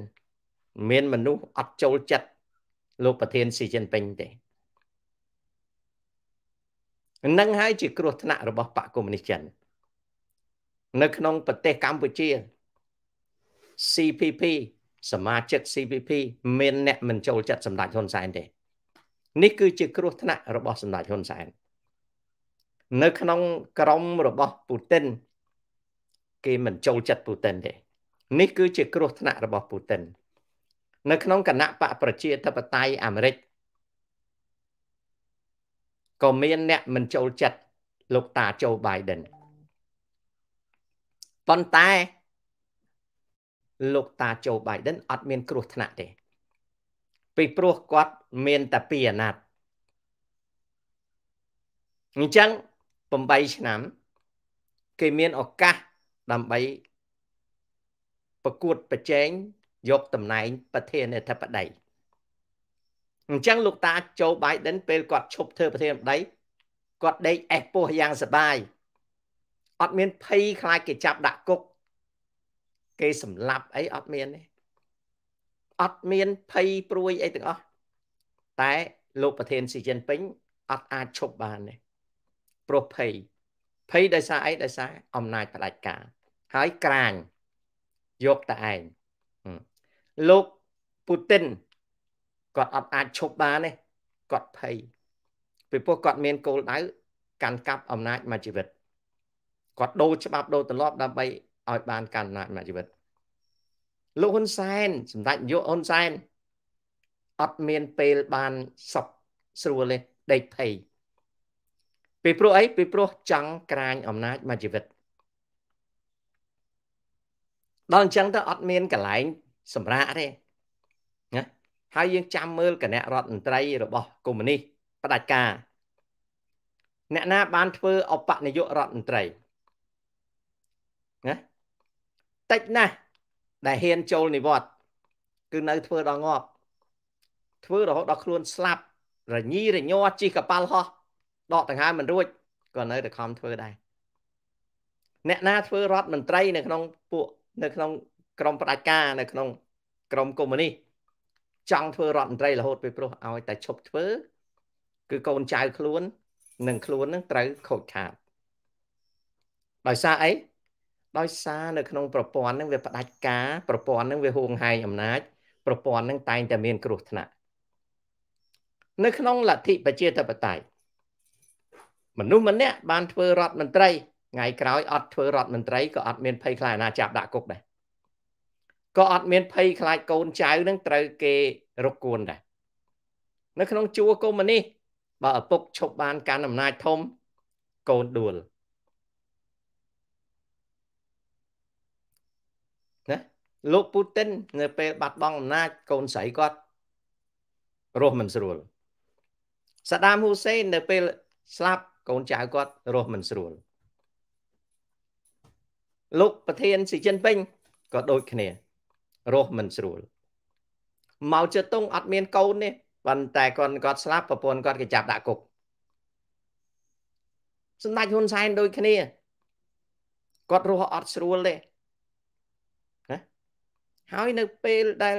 មានមនុស្សអត់ចូលចិត្តលោកប្រធានស៊ីជីនពេញទេនឹងហើយជាគ្រោះថ្នាក់របស់បកកុម្មុយនីសចិននៅក្នុងប្រទេសកម្ពុជា CPP សមាជិក CPP មានអ្នកមិនចូលចិត្តសម្ដេចហ៊ុនសែនទេនេះគឺជាគ្រោះថ្នាក់របស់សម្ដេចហ៊ុនសែននៅក្នុង ក្រមរបស់ពូទីនគេមិនចូលចិត្តពូទីនទេនេះគឺ ជា គ្រោះថ្នាក់របស់ពូទីននៅក្នុងគណៈបកប្រជាធិបតេយ្យអាមេរិកក៏មានអ្នកមិនចូលចិត្តលោកតាโจ Biden ប៉ុន្តែ លោកតាโจ Biden អត់មាន គ្រោះថ្នាក់ទេ ពីព្រោះគាត់ មានតែពីអាណត្តិអញ្ចឹង8ឆ្នាំ គេមានឱកាសដើម្បី ប្រកួតប្រជែងយកតំណែងប្រធានាធិបតីអញ្ចឹងលោកតាโจ Biden ពេលគាត់ឈប់ធ្វើប្រធានាធិបតីគាត់ដេកអេសពោះយ៉ាងសបាយអត់មានភ័យខ្លាចគេចាប់ដាក់គុកគេសម្លាប់អីអត់មានទេអត់មានភ័យព្រួយអីទាំងអស់តែលោកប្រធានស៊ីជីនពេញអត់អាចឈប់បានទេប្រភ័យភ័យដោយសារអីដោយសារអំណាចផ្ដាច់ការ ហើយក្រាញយកតែឯងលោកពូទីនគាត់អត់អាចឈប់បានទេគាត់ភ័យពីព្រោះគាត់មានគោលដៅកាន់កាប់អំណាចមកជីវិតគាត់ដូរច្បាប់ដូរទម្លាប់ដើម្បីឲ្យបានកាន់អំណាចមកជីវិត លោកហ៊ុនសែនសម្ដេចនាយកហ៊ុនសែនអត់មានពេលបានសុខស្រួលទេដេកភ័យពីព្រោះអីពីព្រោះចង់ក្រាញអំណាចមកជីវិតដល់អញ្ចឹងទៅអត់មានកន្លែងសម្រាកទេណាហើយយើងចាំមើលគណៈរដ្ឋមន្ត្រី របស់កុម្មុយនីសបដិការអ្នកណាបានធ្វើ អបនយោរដ្ឋមន្ត្រីណាតិចណាស់ដែលហ៊ានចូលនិវត្ត គឺនៅធ្វើដល់ងាប់ធ្វើរហូតដល់ខ្លួន ស្លាប់រញីរញ័រជិះកប៉ាល់ហោះដកដង្ហើមមិនរួចក៏នៅតែខំធ្វើដែរអ្នកណាធ្វើរដ្ឋមន្ត្រីនៅក្នុងពួកនៅក្នុងក្រមផ្ដាច់ការ នៅ ក្នុងក្រមកុម្មុយនីសចង់ធ្វើរដ្ឋមន្ត្រីរហូតពេលព្រោះឲ្យតែឈប់ធ្វើគឺកូនចៅខ្លួននិងខ្លួននឹងត្រូវខូចខាតដោយសារអីដោយសារនៅក្នុងប្រព័ន្ធនឹងវាផ្ដាច់ការប្រព័ន្ធនឹងវាហួងហែងអំណាចប្រព័ន្ធនឹងតែងតែមានគ្រោះថ្នាក់នៅក្នុងលទ្ធិប្រជាធិបតេយ្យមនុស្សម្នាក់បានធ្វើរដ្ឋមន្ត្រីថ្ងៃក្រោយអត់ធ្វើរដ្ឋមន្ត្រីក៏អត់មានភ័យខ្លាចអាណាចាប់ដាក់គុកដែរក៏អត់មានភ័យខ្លាចកូនចៅនឹងត្រូវគេរកគួនដែរនៅក្នុងជួរកុម្មុយនីសបើឪពុកឈប់បានកាន់អំណាចធំកូនដួលណាលោកពូទីននៅពេលបាត់បង់អំណាចកូនស្រីគាត់រស់មិនស្រួលសាដាមហ៊ូសេននៅពេលស្លាប់កូនចៅគាត់រស់មិនស្រួលលោកប្រធានស៊ីជីនពេញក៏ដូចគ្នារស់មិនស្រួលមកជិតតុងអត់មានកូននេះប៉ុន្តែគាត់គាត់ស្លាប់ប្រពន្ធគាត់គេចាប់ដាក់គុកសម្ដេចហ៊ុនសែនដូចគ្នាគាត់រស់អត់ស្រួលទេណាហើយនៅពេលដែល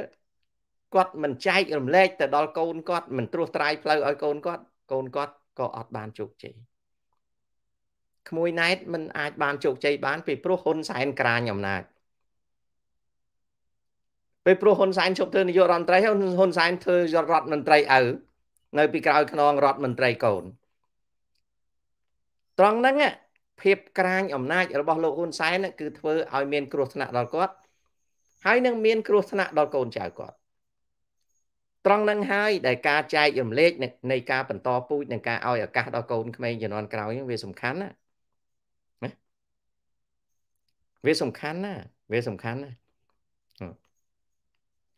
គាត់មិនចែករំលែកទៅដល់កូនគាត់មិនត្រួសត្រាយផ្លូវឲ្យកូនគាត់កូនគាត់ក៏អត់បានជោគជ័យក្មួយណែតមិនអាចបានជោគជ័យបានពីព្រោះហ៊ុនសែនក្រាញអំណាចពេលព្រោះហ៊ុនសែនជប់ធ្វើនាយករដ្ឋមន្ត្រីហ៊ុនសែនធ្វើរដ្ឋមន្ត្រីឪនៅ ពីក្រោយខ្នងរដ្ឋមន្ត្រីកូនត្រង់ហ្នឹងភាពក្រាញអំណាចរបស់លោកហ៊ុនសែនគឺធ្វើឲ្យមានគ្រោះថ្នាក់ដល់គាត់ហើយនឹងមានគ្រោះថ្នាក់ដល់កូនចៅគាត់ត្រង់ហ្នឹងហើយដែលការចែករំលែកនៃការបន្តពូជនិងការឲ្យឱកាសដល់កូនក្មេងជំនាន់ក្រោយវាសំខាន់ណាវាសំខាន់ណាវាសំខាន់ណា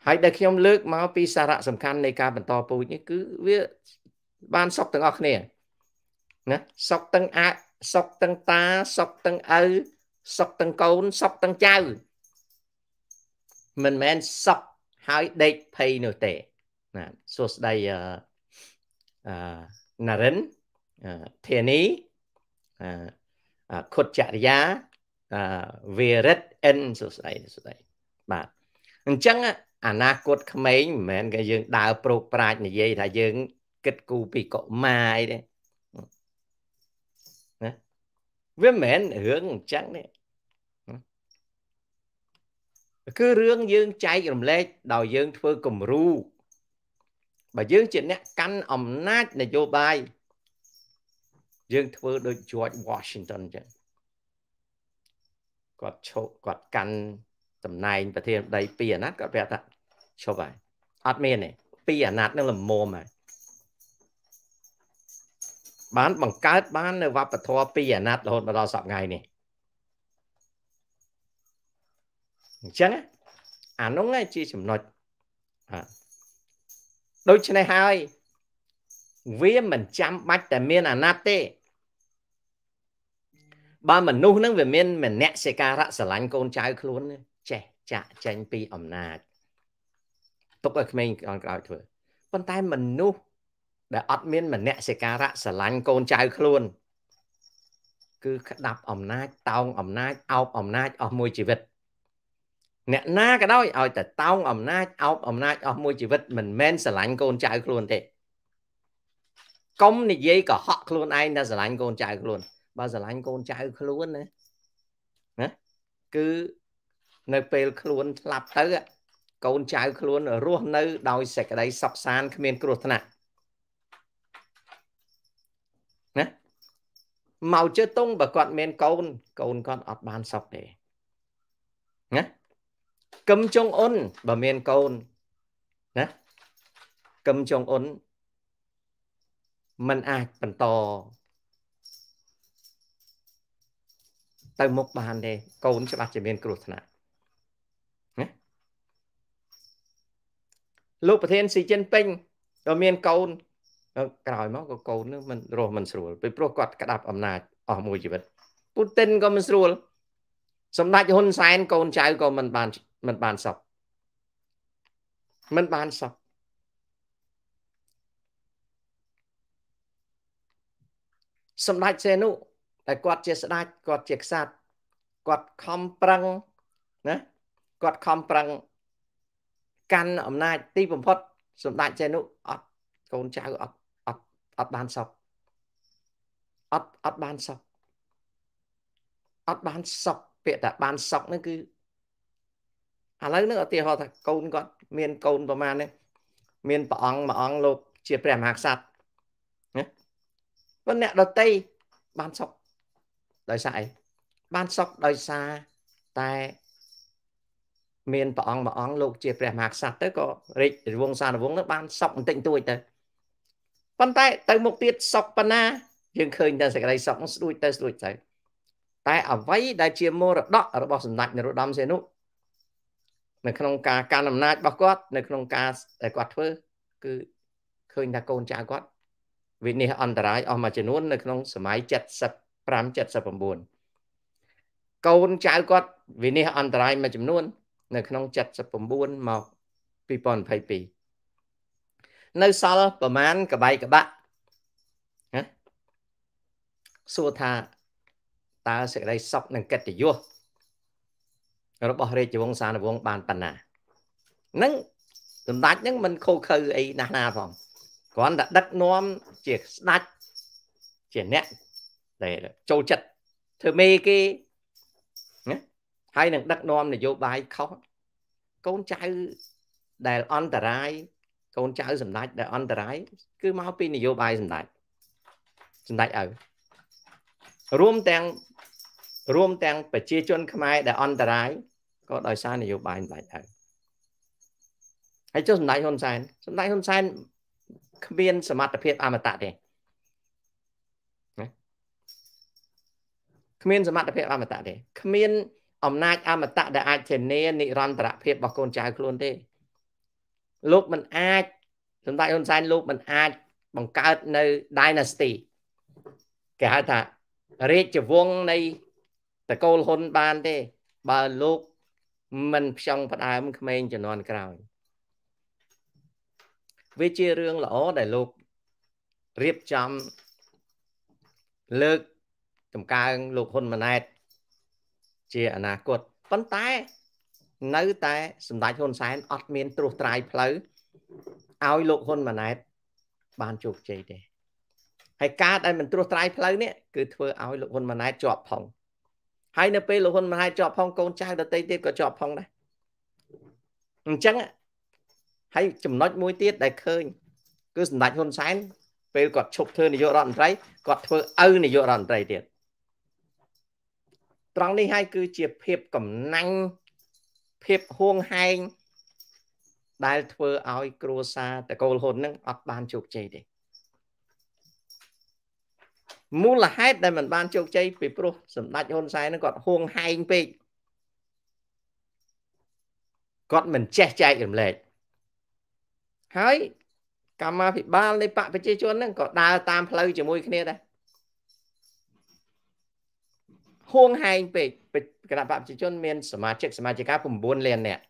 ហើយដែលខ្ញុំលើកមកពីសារៈសំខាន់នៃការបន្តពូជនេះគឺវាបានសុខទាំងអស់គ្នាណាសុខទាំងអាសុខទាំងតាសុខទាំងឪសុខទាំងកូនសុខទាំងចៅ មិនមែនសុខហើយដេកភ័យនោះទេណាសួស្ដីអឺណារិនធានីអឺខុតចរិយាវារិត in society ស្ដីបាទអញ្ចឹងអនាគតក្មេងមិនមែនគេយើង ដើរប្រោកប្រាជ្ញនិយាយ ថាយើង គិតគូរពីកុមារអីទេណាវាមិនមែនរឿងអញ្ចឹងទេគឺរឿងយើងចែករំលែកដោយយើងធ្វើគំរូបើយើងជាអ្នកកាន់អំណាចនយោបាយយើងធ្វើដូច George Washington អញ្ចឹងគាត់ឈប់គាត់កាន់តំណែង ប្រធានបដីពីរអាណត្តិគាត់ប្រាប់ថាឈប់ហើយអត់មានទេពីរអាណត្តិនឹងល្មមហើយបានបង្កើតបាននៅវប្បធម៌ពីរអាណត្តិរហូតមកដល់សប្តាហ៍ថ្ងៃនេះអញ្ចឹងអានោះឯងជាចំណុចដូច្នេះហើយវាមិនចាំបាច់តែមានអាណត្តិទេបើមនុស្សហ្នឹងវាមានមនសិការៈស្រឡាញ់កូនចៅខ្លួន ចេះចាក់ចែងពីអំណាចទុកឲ្យក្មេងក្រោយក្រោយធ្វើប៉ុន្តែមនុស្សដែលអត់មានមនសិការៈស្រឡាញ់កូនចៅខ្លួនគឺក្តាប់អំណាចតោងអំណាចអោបអំណាចអស់មួយជីវិត អ្នកណាក៏ដោយឲ្យតែតោងអំណាចអោបអំណាចអស់មួយជីវិតមិនមែនស្រឡាញ់កូនចៅខ្លួនទេកុំនិយាយកុហកខ្លួនឯងថាស្រឡាញ់កូនចៅខ្លួនបើស្រឡាញ់កូនចៅខ្លួនណាណាគឺនៅពេល ខ្លួនស្លាប់ទៅ កូនចៅខ្លួនរស់ នៅដោយសេចក្តីសុខសាន្តគ្មាន គ្រោះថ្នាក់ណាមកជើតុងបើគាត់មាន កូន កូនគាត់អត់បានសុខទេណាកឹមចុងអ៊ុនបើមានកូនណាកឹមចុងអ៊ុនมันអាចបន្តទៅមុខបានទេកូន ច្បាស់ជាមានគ្រោះថ្នាក់ណាលោកប្រធានស៊ីជីនពេញក៏មានកូនក្រោយមកក៏កូននឹងមិនរស់មិនស្រួលពីព្រោះគាត់ក្តាប់អំណាចអស់មួយជីវិតពូទីនក៏មិនស្រួលសម្ដេចហ៊ុនសែន កូនចៅក៏មិនបានមិនបានសុខមិនបានសុខសម្ដេចសេនុតែគាត់ជាស្ដេចគាត់ជាក្សត្រគាត់ខំប្រឹងណាគាត់ខំប្រឹងកាន់អំណាចទីបំផុតសម្ដេចចេនុអត់កូនចៅអត់អត់អត់បានសពអត់អត់បានសពអត់បានសពពាក្យថាបានសពហ្នឹងគឺឥឡូវហ្នឹងឧទាហរណ៍ថាកូនគាត់មានកូនប្រមាណនេះមានព្រះអង្គមួយអង្គលោកជាព្រះមហាក្សត្រណាប៉ុន្តែអ្នកដតីបានសពដោយសារអីបានសុខដោយសារតែមានព្រះអង្គមួយអង្គលោកជាព្រះមហាក្សត្រទៅក៏រេចវងសារវងនោះបានសុខបន្តិចបន្តួចទៅប៉ុន្តែទៅមុខទៀតសុខប៉ុណ្ណាយើងឃើញតែសេចក្តីសុខស្ដួចទៅស្ដួចទៅតែអ្វីដែលជាមរតករបស់សម្ដេចនរោត្តមសីហនុនៅក្នុងការកាន់អំណាចរបស់គាត់នៅក្នុងការដែលគាត់ធ្វើ គឺឃើញថាកូនចៅគាត់ វិនិច្ឆ័យអន្តរាយអស់មួយចំនួននៅក្នុងសម័យ70 579កូនចៅគាត់វិនិច្ឆ័យអន្តរាយមួយចំនួន នៅក្នុង79មក2022នៅសល់ប្រមាណកបៃកបាក់ណាសួរថាតើសេចក្តីសុខនិងកិត្តិយសរបស់រាជវង្សានុវង្សបានប៉ុណ្ណានឹងសម្ដេចហ្នឹងមិនខូខើអីណាស់ណាផងគ្រាន់តែដឹកនាំជាស្ដេចជាអ្នកដែលចូលចិត្តធ្វើមេគេណាហើយនឹងដឹកនាំនយោបាយខុសកូនចៅដែលអន្តរាយកូនចៅសម្ដេចដែលអន្តរាយគឺមកពីនយោបាយសម្ដេចសម្ដេចឪរួមទាំងរួមទាំងប្រជាជន ខ្មែរដែលអន្តរាយក៏ដោយសារនយោបាយសម្ដេចឪហើយចុះសម្ដេចហ៊ុនសែនសម្ដេចហ៊ុនសែនគ្មានសមត្ថភាពអមតៈទេគ្មានសមត្ថភាពអមតៈទេគ្មានអំណាចអមតៈដែលអាចធានានិរន្តរភាពរបស់កូនចៅខ្លួនទេលោកមិនអាចសម្ដេចហ៊ុនសែនលោកមិនអាចបង្កើតនៅ dynasty គេហៅថារាជវង្សនៃតកូលហ៊ុនបានទេ បើលោកមិនផ្ចង់ផ្ដើមក្មេងជំនាន់ក្រោយវាជារឿងល្អដែលលោករៀបចំលើកចំកើងលោកហ៊ុនម៉ាណែត ជាអនាគតប៉ុន្តែនៅតែសម្ដេចហ៊ុនសែនអត់មានត្រួសត្រាយផ្លូវឲ្យលោកហ៊ុនម៉ាណែតបានជោគជ័យទេហើយការដែលមិនត្រួសត្រាយផ្លូវនេះគឺធ្វើឲ្យលោកហ៊ុនម៉ាណែតជាប់ផងហើយនៅពេលលោកហ៊ុនម៉ាណែតជាប់ផងកូនចៅដតីទៀតក៏ជាប់ផងដែរអញ្ចឹងហើយចំណុចមួយទៀតដែលឃើញ គឺសម្ដេចហ៊ុនសែនពេលគាត់ឈប់ធ្វើនាយករដ្ឋមន្ត្រីគាត់ធ្វើឪនាយករដ្ឋមន្ត្រីទៀតត្រង់នេះហើយគឺជាភាពកំណាញ់ភាពហួងហែងដែលធ្វើឲ្យគ្រួសារតកូលហ៊ុននឹងអត់បានជោគជ័យទេមូលហេតុដែលมันបានជោគជ័យពីព្រោះសម្ដេចហ៊ុនសែននឹងគាត់ហួងហែងពេកគាត់មិនចេះចែករំលែកហើយកម្មាភិបាលនៃបកប្រជាជននឹងក៏ដើរតាមផ្លូវជាមួយគ្នាដែរហួងហែងពេកគណៈបកប្រជាជនមានសមាជិកសមាជិកា9លាននាក់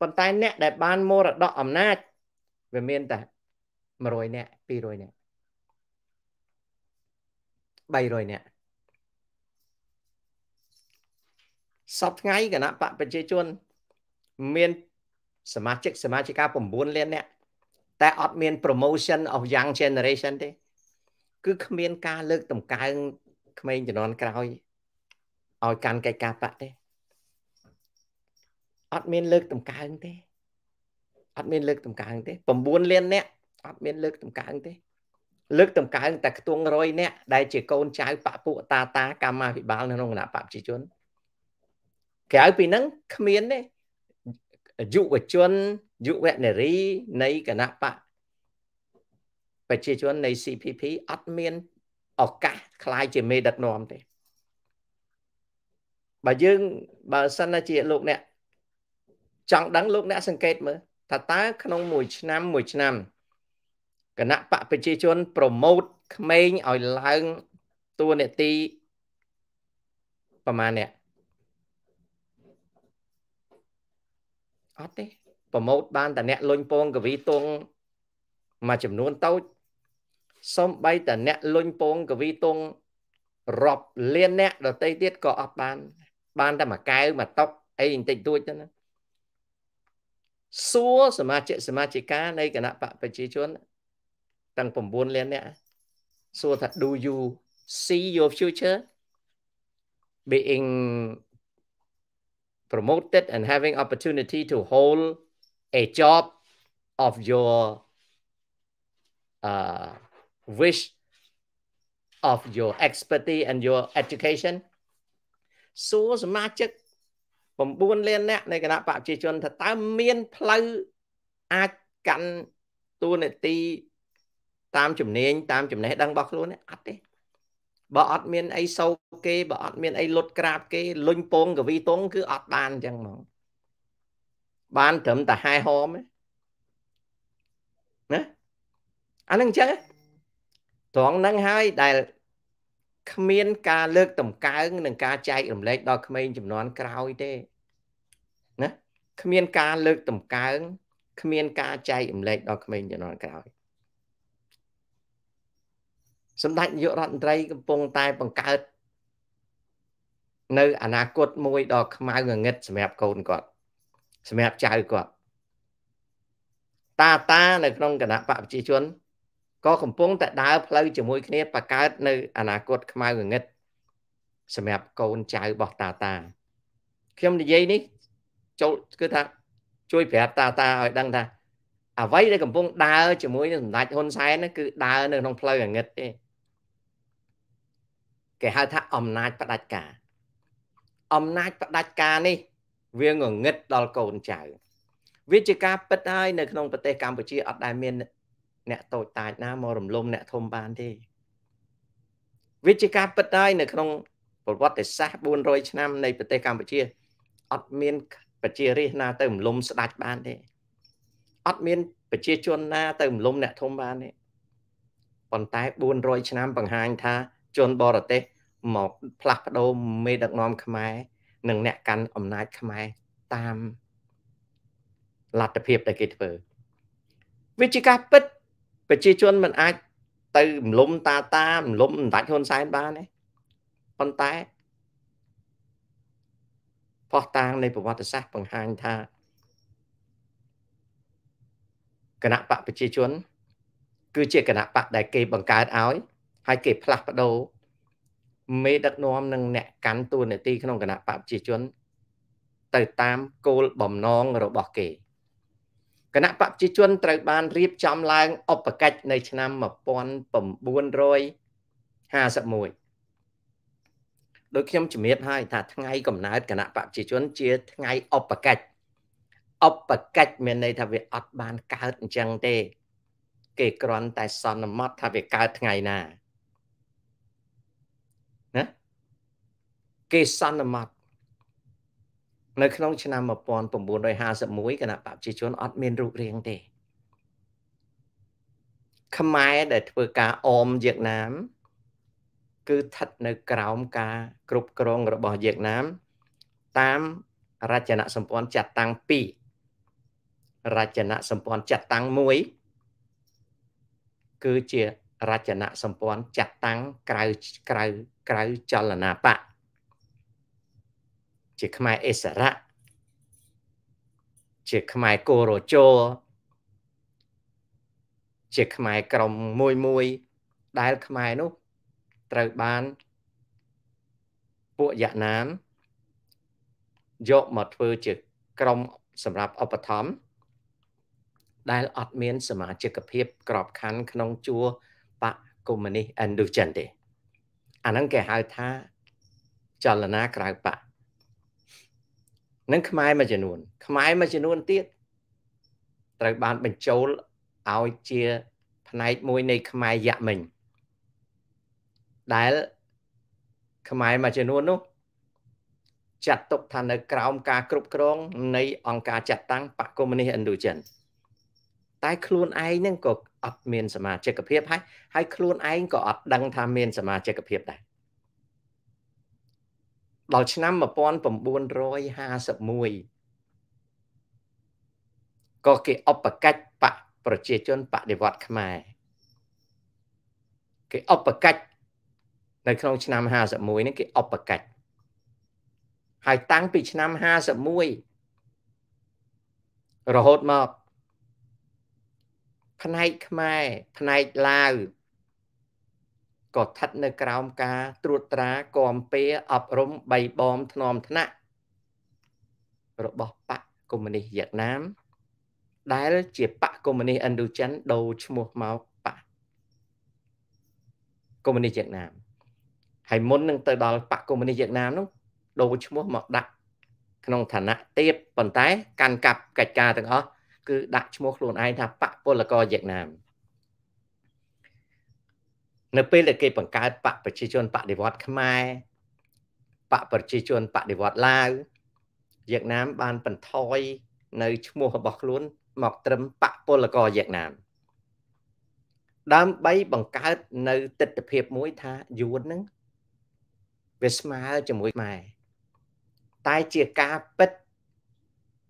ប៉ុន្តែអ្នកដែលបានមរតកអំណាចវាមានតែ100នាក់200នាក់300នាក់សពថ្ងៃគណៈបកប្រជាជនមានសមាជិកសមាជិកា9លាននាក់តែអត់មាន promotion of young generation ទេគឺគ្មានការលើកតម្កើងក្មេងជំនាន់ក្រោយឲ្យកាន់កិច្ចការបាក់ទេអត់មានលើកតម្កើងទេអត់មាន លើកតម្កើងទេ9លានអ្នកអត់មានលើកតម្កើងទេ លើកតម្កើងតែខ្ទង់100អ្នកដែលជាកូនចៅបពុតាតាកម្មាភិបាលនៅក្នុងគណៈបព្វជិជនក្រៅពីហ្នឹងគ្មានទេយុវជនយុវនារីនៃគណៈបកប្រជាជននៃ CPP អត់មានឱកាសคล้ายជាមេដឹកនាំទេបើយើងបើសិនជាលោកអ្នកចង់ដឹងលោកអ្នកសង្កេតមើលថាតើក្នុងមួយឆ្នាំមួយឆ្នាំគណៈបកប្រជាជន ប្រម៉ូតក្មេងឲ្យឡើងតួនាទីប្រមាណអ្នកអត់ទេប្រម៉ូត បានតអ្នកលុញពងកវីទងមួយចំនួនតូចសំបីតអ្នកលុញពងកវីទងរាប់លានអ្នកដតីទៀតក៏អត់បានបានតែមួយកែវមួយតុកអីបន្តិចតួចទៅណាសួរសមាជិកសមាជិកានៃគណៈបកប្រជាជនទាំង9លានអ្នកសួរថា do you see your future being promoted and having opportunity to hold a job of your uh which of your expertise and your education សួរសមាជិក9លាននាក់នៃគណៈបកប្រជាជន ថាតើមានផ្លូវអាចកាន់តួនាទីតាមជំនាញតាមចំណេះដឹងរបស់ខ្លួនអត់ទេបើអត់មានអីសោកគេបើអត់មានអីលុតក្រាបគេលុញពង កវីតងគឺអត់បានអញ្ចឹងហ្មងបានត្រឹមតែហែហោមណាអានឹងអញ្ចឹងត្រង់ហ្នឹងហើយដែលគ្មាន ការលើកតម្កើងនិងការចែករំលែកដល់ក្មេងចំនួនក្រោយទេណាគ្មានការលើកតម្កើង គ្មាន ការចែករំលែកដល់ក្មេងចំនួនក្រោយសម្ដេចនាយករដ្ឋមន្ត្រី កំពុងតែបង្កើត នៅអនាគតមួយដ៏ខ្មៅងងឹតសម្រាប់កូនគាត់សម្រាប់ចៅគាត់តាតានៅក្នុងគណៈបកប្រជាជនក៏កំពុងតែដើរផ្លូវជាមួយគ្នាបកើតនៅអនាគតខ្មៅងងឹតសម្រាប់កូនចៅរបស់តាតា ខ្ញុំនិយាយនេះចូលគឺថាជួយប្រាប់តាតាឲ្យដឹងថា អ្វីដែលកំពុងដើរជាមួយនឹងសម្ដេចហ៊ុនសែនគឺដើរនៅក្នុងផ្លូវងងឹតទេគេហៅថាអំណាចផ្ដាច់ការ អំណាចផ្ដាច់ការនេះ វាងងឹតដល់កូនចៅ វាជាការពិតហើយនៅក្នុងប្រទេសកម្ពុជាអត់ដែលមានអ្នកតូចតាចណាមករំលំអ្នកធំបានទេវាជាការពិតហើយនៅក្នុងប្រវត្តិសាស្ត្រ400ឆ្នាំនៃប្រទេសកម្ពុជាអត់មានប្រជារាស្ត្រណាទៅរំលំស្ដាច់បានទេអត់មានប្រជាជនណាទៅរំលំអ្នកធំបានទេប៉ុន្តែ400ឆ្នាំ បង្ហាញថាជនបរទេស មកផ្លាស់ប្ដូរមេដឹកនាំខ្មែរនិងអ្នកកាន់អំណាចខ្មែរតាមលទ្ធភាពដែលគេធ្វើវាជាការពិតប្រជាជនមិនអាចទៅរំលំតាតាមរំលំសម្ដេចហ៊ុនសែនបានទេប៉ុន្តែផោះតាងនៃ ប្រវត្តិសាស្ត្របង្ហាញថាគណៈបកប្រជាជន គឺជាគណៈបកដែលគេ បង្កើតឲ្យ ហើយគេផ្លាស់ប្ដូរមេដឹកនាំនិងអ្នកកាន់តួនាទីក្នុងគណៈបកប្រជាជន ទៅ តាមគោលបំណងរបស់គេគណៈបព្វជិជនត្រូវបានរៀបចំឡើងអបកិច្ចនៅឆ្នាំ1951ដោយខ្ញុំជំរាបហើយថាថ្ងៃកំណើតគណៈបព្វជិជនជា ថ្ងៃអបកិច្ចអបកិច្ចមានន័យថាវាអត់បានកើតអញ្ចឹងទេ គេគ្រាន់តែសន្មត់ថាវាកើតថ្ងៃណាណាគេសន្មត់នៅក្នុងឆ្នាំ1951គណៈបព្វជិជនអត់មានរូបរាងទេខ្មែរដែលធ្វើការអមវៀតណាម គឺស្ថិតនៅក្រោមការ គ្រប់គ្រងរបស់វៀតណាមតាមរចនសម្ព័ន្ធចាត់តាំង2រចនសម្ព័ន្ធចាត់តាំង1គឺជារចនសម្ព័ន្ធចាត់តាំងក្រៅក្រៅក្រៅចលនាបកជាខ្មែរអិសរៈជាខ្មែរគោរជោជាខ្មែរក្រមមួយមួយ ដែលខ្មែរនោះ ត្រូវបាន ពួកយ៉ាណាមយកមកធ្វើជាក្រមសម្រាប់ឧបត្ថម្ភដែលអត់មានសមាជិកភាព ក្របខ័ណ្ឌក្នុងជួរបកកុម្មុយនីសឥណ្ឌូចិនទេ អាហ្នឹងគេហៅថា ចលនាក្រៅបកនិងខ្មែរមួយចំនួនខ្មែរមួយចំនួនទៀតត្រូវបានបញ្ចូលឲ្យជាផ្នែកមួយនៃខ្មែរយៈមិញដែលខ្មែរមួយចំនួននោះចាត់ទុកថានៅក្រោមការគ្រប់គ្រង នៃ អង្គការចាត់តាំងបកកុម្មុយនីសឥណ្ឌូចិនតែខ្លួនឯងនឹងក៏អត់មាន សមាជិកភាពហើយហើយខ្លួនឯងក៏អត់ដឹងថាមានសមាជិកភាពដែរដល់ឆ្នាំ1951ក៏គេអបកាច់បកប្រជាជនបដិវត្តខ្មែរគេអបកាច់នៅក្នុងឆ្នាំ51ហ្នឹងគេអបកាច់ហើយតាំងពីឆ្នាំ51រហូតមកផ្នែកខ្មែរផ្នែកឡាវក៏ស្ថិតនៅក្រោមការត្រួតត្រាគំពេអប់រំបៃបំធ្នំថ្នាក់របស់បកកុម្មុយនីសវៀតណាម ដែលជា បកកុម្មុយនីសឥណ្ឌូចិនដូរឈ្មោះមកបកកុម្មុយនីសវៀតណាម ហើយមុននឹងទៅដល់បកកុម្មុយនីសវៀតណាមនោះ ដូរឈ្មោះមកដាក់ក្នុងឋានៈទៀតប៉ុន្តែកាន់កាប់កិច្ចការទាំងអស់គឺដាក់ឈ្មោះខ្លួនឯងថាបកពលករវៀតណាមនៅពេលដែលគេបង្កើតបកប្រជាជនបដិវត្តខ្មែរបកប្រជាជនបដិវត្តឡាវវៀតណាមបានបន្ថយនៅឈ្មោះរបស់ខ្លួនមកត្រឹមបកពលករវៀតណាមដើម្បីបង្កើតនៅទស្សនភាពមួយថាយួនហ្នឹងវាស្មើជាមួយខ្មែរតែជាការពិត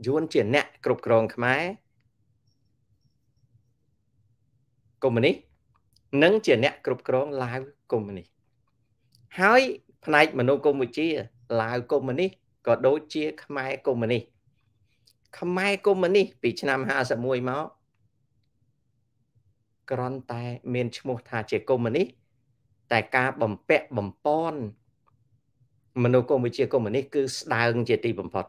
យួនជាអ្នកគ្រប់គ្រងខ្មែរកុម្មុយនីសនិងជាអ្នកគ្រប់គ្រងឡាវកុម្មុយនីសហើយផ្នែកមនុស្សកុម្ពុជាឡាវកុម្មុយនីសក៏ដូចជា ខ្មែរកុម្មុយនីសខ្មែរកុម្មុយនីសពីឆ្នាំ51មកក្រន់តែមានឈ្មោះថាជាកុម្មុយនីសតែការបំពាក់បំពន់មនុស្សកុម្ពុជាកុម្មុយនីសគឺស្ដើងជាទីបំផុត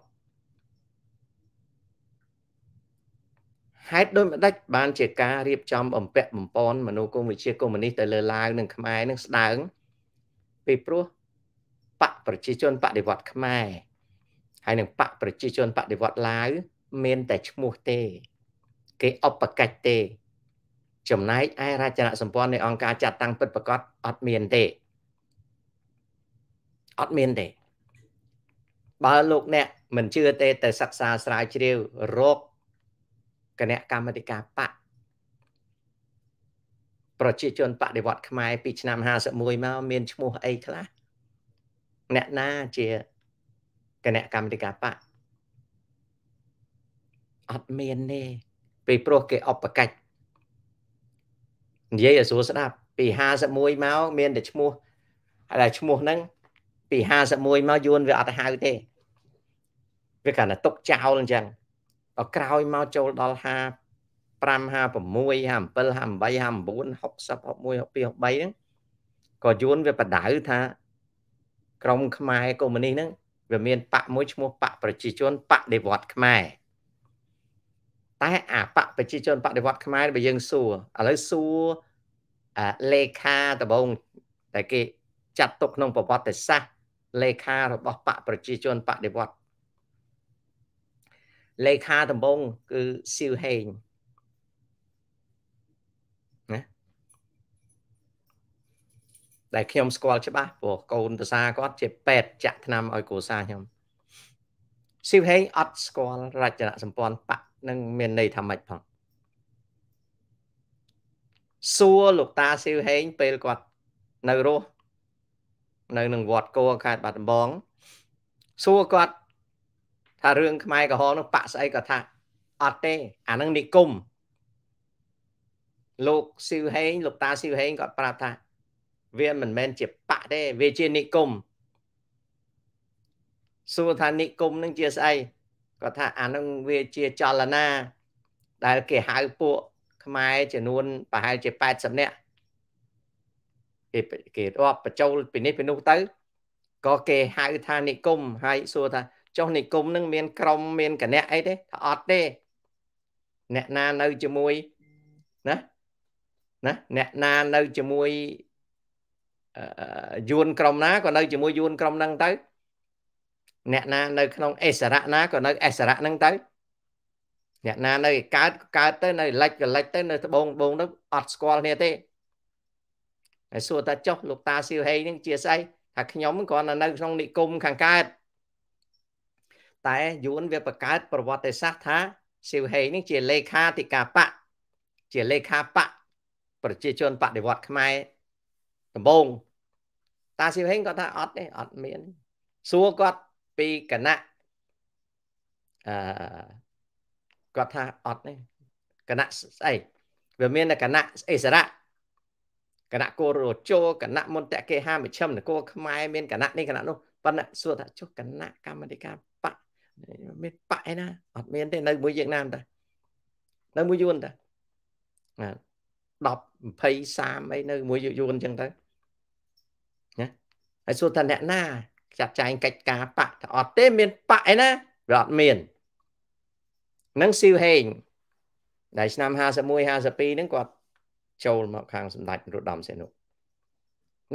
ហេតុដូចម្ដេចបានជាការរៀបចំបំពាក់បំពន់មនុស្សគមវិជាកុម្មុយនីសទៅលើឡាវនិងខ្មែរនឹងស្ដើងពីព្រោះបកប្រជាជនបដិវត្តខ្មែរហើយនឹងបកប្រជាជនបដិវត្តឡាវមានតែឈ្មោះទេ គេអបកិច្ចទេចំណែកឯរចនាសម្ព័ន្ធនៃអង្គការចាត់តាំងពិតប្រកបអត់មានទេអត់មានទេបើលោកអ្នកមិនជឿទេទៅសិក្សាស្រាវជ្រាវរកគណៈកម្មាធិការបកប្រជាជនបដិវត្តខ្មែរពីឆ្នាំ51មកមានឈ្មោះអីខ្លះអ្នកណាជាគណៈកម្មាធិការបកអត់មានទេពេលព្រោះគេអបកាច់និយាយឲ្យស្រួលស្ដាប់ពី51មកមានតែឈ្មោះហើយឈ្មោះហ្នឹងពី51មកយួនវាអត់ហៅទេវាកាន់តែຕົកចោលអញ្ចឹងដល់ក្រោយមកចូលដល់50 5 56 57 58 59 60 61 62 63ហ្នឹងក៏យួនវាបដៅថា ក្រមខ្មែរកុម្មុយនីសហ្នឹងវាមានបកមួយឈ្មោះបកប្រជាជនបកដិវត្តខ្មែរតែអាបកប្រជាជនបដិវត្តខ្មែរបើយើងសួរឥឡូវសួរអាលេខាដំបងតែគេចាត់ទុកក្នុងប្រវត្តិសាស្ត្រលេខារបស់បកប្រជាជនបដិវត្តលេខាដំបងគឺសៀវហេងណាដែលខ្ញុំស្គាល់ច្បាស់ព្រោះកូនប្រសាគាត់ជាពេទ្យចាក់ថ្នាំឲ្យគ្រួសារខ្ញុំសៀវហេងអត់ស្គាល់រចនសម្ព័ន្ធបកនឹងមានន័យថាម៉េចផងសួរលោកតាសៀវហេង ពេលគាត់នៅរស់នៅនឹងវត្តគោខេត្តបាត់ដំបងសួរគាត់ថារឿងខ្មែរក្រហមនឹងបាក់ស្អីក៏ថាអត់ទេអានឹងនិគមលោកស៊ីវហេងលោកតាស៊ីវហេងគាត់ប្រាប់ថា វាមិនមែនជាបាក់ទេវាជានិគមសួរថានិគមនឹងជាស្អីគាត់ថាអានឹងវាជាចលនាដែលគេហៅពួក ខ្មែរចំនួនប្រហែលជា80នាក់គេគេរាប់បញ្ចូលពីនេះពីនោះទៅក៏គេហៅថានិគមហើយសួរថាចុះនិគមនឹងមានក្រុមមានគណៈអីទេថាអត់ទេអ្នកណានៅជាមួយណាណាអ្នកណានៅជាមួយយួនក្រុមណាក៏នៅជាមួយយួនក្រុមហ្នឹងទៅ អ្នកណានៅក្នុងអិសរៈណាក៏នៅអិសរៈហ្នឹងទៅអ្នកណានៅកើតកើតទៅនៅលិចក៏លិចទៅនៅត្បូងត្បូងទៅអត់ស្គាល់គ្នាទេហើយសួរតាចុះលោកតាសៀវហេងហ្នឹងជាស្អីថាខ្ញុំគ្រាន់តែនៅក្នុងនិគមខាងកើតតែយួនវាបង្កើតប្រវត្តិសាស្ត្រថាស៊ីវហេងនេះជាលេខាធិការបកជាលេខាបកប្រជាជនបដិវត្តខ្មែរដំបង តាស៊ីវហេងគាត់ថាអត់ទេអត់មានសួរគាត់ពីគណៈអឺគាត់ថាអត់ទេគណៈស្អីវាមានគណៈអិសរៈគណៈគរជោគណៈមន្តកេហាមជ្ឈមនគរខ្មែរមានគណៈនេះគណៈនោះប៉ុន្តែសួរថាចុះគណៈកម្មាធិការមានប៉ឯណាអត់មានទេនៅមួយវៀតណាមតានៅមួយយួនតាណា10 20 30អីនៅមួយយួនអញ្ចឹងទៅណាហើយសួរថាអ្នកណាចាត់ចែងកិច្ចការប៉ថាអត់ទេមានប៉ឯណាវាអត់មាននឹងស៊ីវហេងដែលឆ្នាំ51 52ហ្នឹងគាត់ចូលមកខាងសម្ដេចនរោត្តមសីហនុ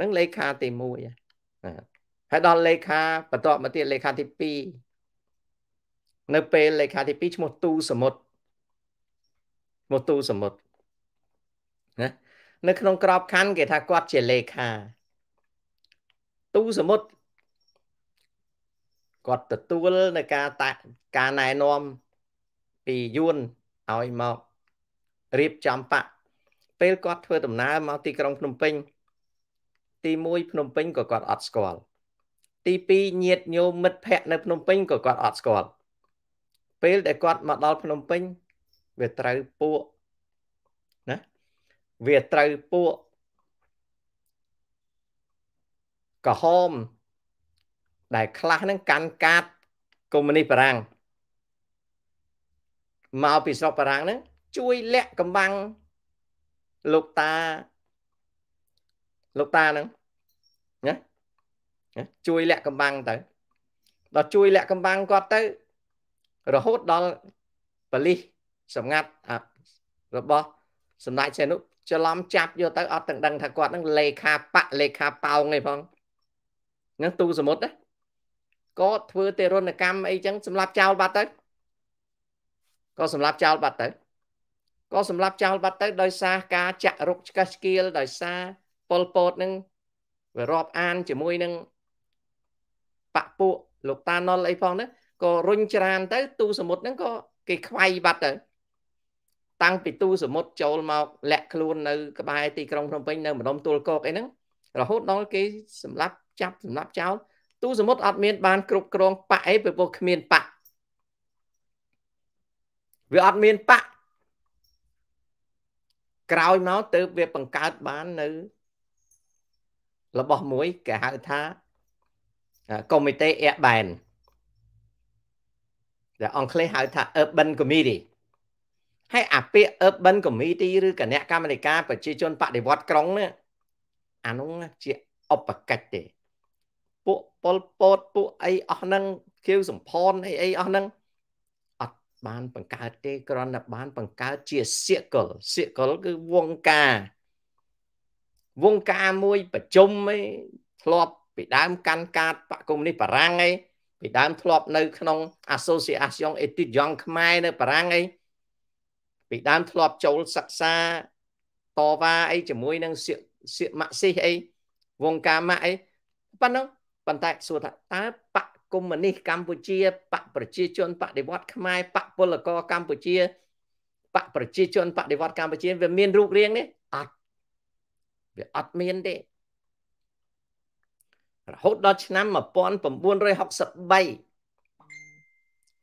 នឹងលេខាទី1ហើយដល់លេខាបន្ទាប់មកទៀតលេខាទី2នៅពេលលេខាទី2ឈ្មោះទូសមុទ្រឈ្មោះទូសមុទ្រណានៅ ក្នុងក្របខ័ណ្ឌគេថាគាត់ជាលេខាទូសមុទ្រគាត់ទទួលនៅការតាការណែនាំ ពីយួនឲ្យមករៀបចំបកពេលគាត់ធ្វើដំណើរមកទីក្រុងភ្នំពេញទី1ភ្នំពេញក៏គាត់អត់ស្គាល់ទី2ញាតញោមមិត្តភ័ក្តិនៅភ្នំពេញក៏គាត់អត់ស្គាល់ពេលដែលគាត់មកដល់ភ្នំពេញវាត្រូវពួកណាវាត្រូវពួកក្រហមដែលខ្លះហ្នឹងកាន់កាតកុម្មុយនីសបារាំងមកពីស្រុកបារាំងហ្នឹងជួយលាក់កំបាំងលោកតាលោកតាហ្នឹងណាជួយលាក់កំបាំងទៅដល់ជួយលាក់កំបាំងគាត់ទៅរហូតដល់បលិសសម្ងាត់របស់សម្ដេចសែនុច្រឡំចាប់យកទៅអត់ទាំងដឹងថាគាត់នឹងលេខាបៈលេខាប៉ោងឯផងនឹងទូសមុទ្រណាគាត់ធ្វើទេរណកម្មអីចឹងសម្លាប់ចោលបាត់ទៅក៏សម្លាប់ចោលបាត់ទៅក៏សម្លាប់ចោលបាត់ទៅដោយសារការចាក់រុកឆ្កឹះឆ្កៀលដោយសារពលពតនឹងវារាប់អាន ជាមួយនឹងបពពួកលោកតាណុលអីផងហ្នឹងក៏រុញច្រានទៅទូសមុទ្រហ្នឹងក៏គេខ្វាយបាត់ទៅតាំងពីទូសមុទ្រចូលមកលាក់ខ្លួននៅក្បែរទីក្រុងភ្នំពេញនៅម្ដុំទួលគោកអីហ្នឹងរហូតដល់គេសម្លាប់ចាប់សម្លាប់ចោលទូសមុទ្រអត់មាន បាន គ្រប់គ្រងប៉ាក់អីពីព្រោះគ្មានប៉ាក់វាអត់មានប៉ាក់ក្រោយមកទៅវាបង្កើតបាននៅរបស់មួយគេហៅថាកុំីតេអែបែនដែលអង់គ្លេសហៅថា Urban Committee ហើយអាពាក្យ Urban Committee ឬគណៈកម្មាធិការប្រជាជនបដិវត្តក្រុងនេះអានោះជាឧបកិច្ចទេ ពួកប៉ុលពតពួកអីអស់ហ្នឹងខៀវសំផនអីអីអស់ហ្នឹងអត់បានបង្កើតទេគ្រាន់តែបាន បង្កើតជា circle circle គឺវងការវងការមួយប្រជុំអីធ្លាប់ពីដើមកាន់កាត បកគុំនេះបារាំងអីពីដើមធ្លាប់នៅក្នុង Association Étudiant ខ្មែរនៅបារាំងអីពីដើមធ្លាប់ចូលសិក្សាតវ៉ាអីជាមួយនឹងសៀកសៀកម៉ាក់ស៊ីសអីវងការម៉ាក់អីប៉ុណ្ណឹងប៉ុន្តែសួរថាតើបកកុម្មុយនីសកម្ពុជាបកប្រជាជនបដិវត្តខ្មែរបកពលករកម្ពុជាបកប្រជាជនបដិវត្តកម្ពុជាវាមានរូបរាងនេះអត់វាអត់មានទេរហូតដល់ឆ្នាំ1963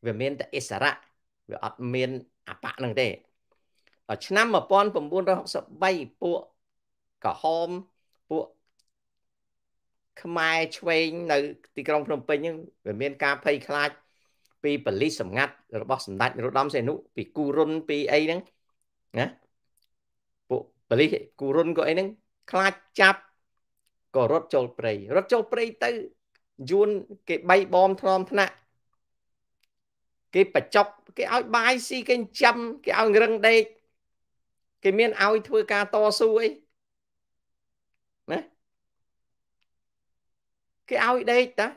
វាមានតែអិសរៈវាអត់មានអបៈនឹងទេដល់ឆ្នាំ1963ពួកក្រហមពួកខ្មែរឆ្វេងនៅ ទីក្រុងភ្នំពេញហ្នឹងវាមានការភ័យខ្លាច ពីបលិសសម្ងាត់របស់សម្ដេចនរោត្តមសីហនុពីគូរុនពីអីហ្នឹងណាពួកបលិសគូរុនក៏អីហ្នឹងខ្លាចចាប់ក៏រត់ចូលព្រៃរត់ចូលព្រៃទៅយួនគេបៃបំថ្នមថ្នាក់គេបញ្ចប់គេឲ្យបាយស៊ីគេចាំគេឲ្យរឹងដេកគេមានឲ្យធ្វើការតស៊ូអីណាគេឲ្យដេកតា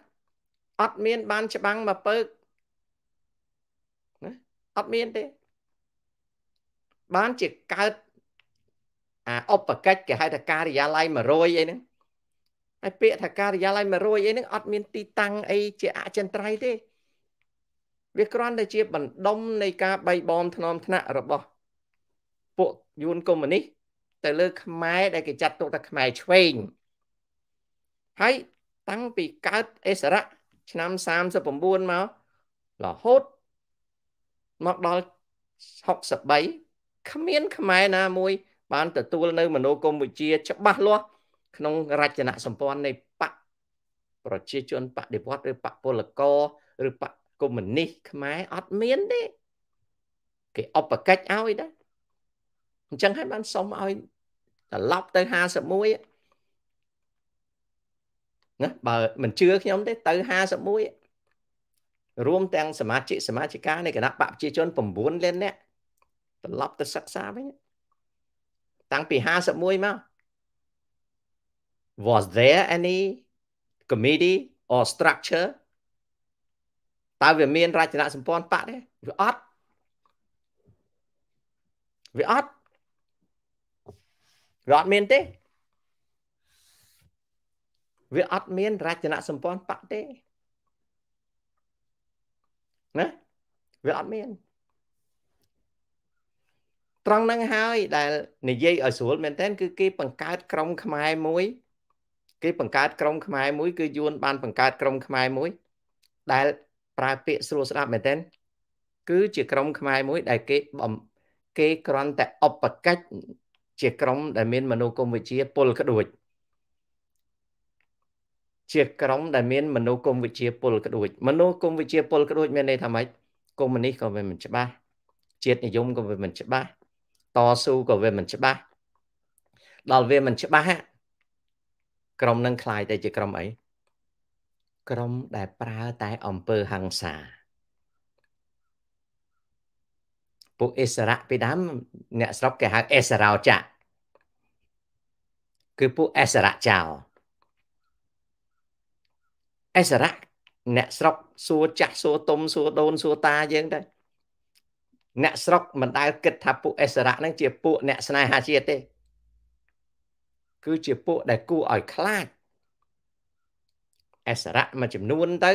អត់មាន បាន ច្បាំងមកពើកណាអត់មានទេបានជាកើតអាឧបកិច្ចគេហៅថាការិយាល័យ100អីហ្នឹងហើយពាក្យថាការិយាល័យ100អីហ្នឹងអត់មានទីតាំងអីជាអចិន្ត្រៃយ៍ទេ វាគ្រាន់តែជាបណ្ដុំនៃការបៃបំធ្នំថ្នាក់របស់ពួកយួនកុម្មុយនីសទៅលើខ្មែរដែលគេចាត់ទុកថាខ្មែរឆ្វេងហើយតាំងពីកើតអេសរៈឆ្នាំ39មករហូតមកដល់63គ្មានខ្មែរណាមួយបានទទួលនៅ មនោគមវិជ្ជាច្បាស់លាស់ក្នុងរចនសម្ព័ន្ធនៃបកប្រជាជនបដិវត្តឬបកពលករឬបកកុម្មុយនីសខ្មែរអត់មានទេគេអបកិច្ចឲ្យដែរអញ្ចឹងហើយបានសុំឲ្យត្រឡប់ទៅ51ណាបើមិនជឿខ្ញុំទេទៅ51រួមទាំងសមាជិកសមាជិកានៃគណៈបកប្រជាជន9លាននាក់ត្រឡប់ទៅសិក្សាវិញតាំងពី51មក was there any committee or structure តើវាមានរចនាសម្ព័ន្ធបកទេវាអត់វាអត់វាអត់មានទេ វាអត់មានរចនាសម្ព័ន្ធបកទេណាវាអត់មាន ត្រង់ហ្នឹងហើយដែលនិយាយឲ្យស្រួលមែនតើគឺគេបង្កើតក្រុមខ្មែរមួយគេបង្កើតក្រុមខ្មែរមួយគឺយួនបានបង្កើតក្រុមខ្មែរមួយ ដែល ប្រើពាក្យស្រួលស្ដាប់មែនទែនគឺជាក្រុមខ្មែរមួយ ដែល គេគេគ្រាន់តែអបកិច្ចជាក្រុមដែលមាន មនោគមវិជ្ជាពុលក្ដួចជាក្រុមដែលមានមនោគមវិជ្ជាពុលក្ដួចមនោគមវិជ្ជាពុលក្ដួចមានន័យថាម៉េចកុំមុនីសក៏វាមិនច្បាស់ជាតិនិយមក៏វាមិនច្បាស់តស៊ូក៏វាមិនច្បាស់ដល់វាមិនច្បាស់ក្រុមនឹងคล้ายតែជាក្រុមអីក្រុមដែលប្រើតែអំពើហិង្សាពួកអេសរៈពីដើមអ្នកស្រុកគេហៅអេសរោចៈគឺពួកអេសរៈចោលអេសរៈអ្នកស្រុកសួរចាស់សួរទុំសួរដូនសួរតាយើងដែរអ្នកស្រុកមិនដែលគិតថាពួកអេសរៈហ្នឹងជាពួកអ្នកស្នេហាជាតិទេគឺជាពួកដែលគួរឲ្យខ្លាចអសរៈមួយចំនួនទៅ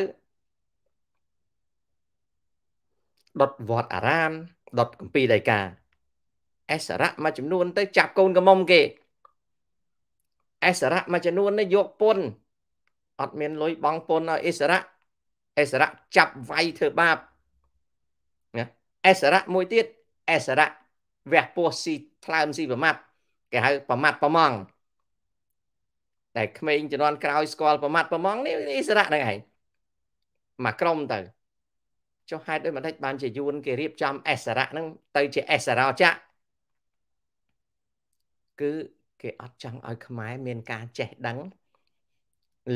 ដុតវត្តអារាមដុតកម្ពីដីកាអសរៈមួយចំនួន ទៅ ចាប់កូនកមុំគេ អសរៈមួយចំនួនទៅយកពុនអត់មានលុយបង់ពុនឲ្យអសរៈអសរៈចាប់វាយធ្វើបាបណាអសរៈមួយទៀតអសរៈវះពោះស៊ីថ្លើមស៊ីប្រមាត់គេហៅប្រមាត់ប្រម៉ង់តែក្មេងជំនាន់ក្រោយស្គាល់ប្រមាត់ប្រម៉ងនេះអិសរៈហ្នឹងឯងមកក្រុមទៅចុះហេតុដូចមិនដេចបានជាយួនគេរៀបចំអិសរៈហ្នឹងទៅជាអិសរោចៈគឺគេអត់ចង់ឲ្យខ្មែរមានការចេះដឹង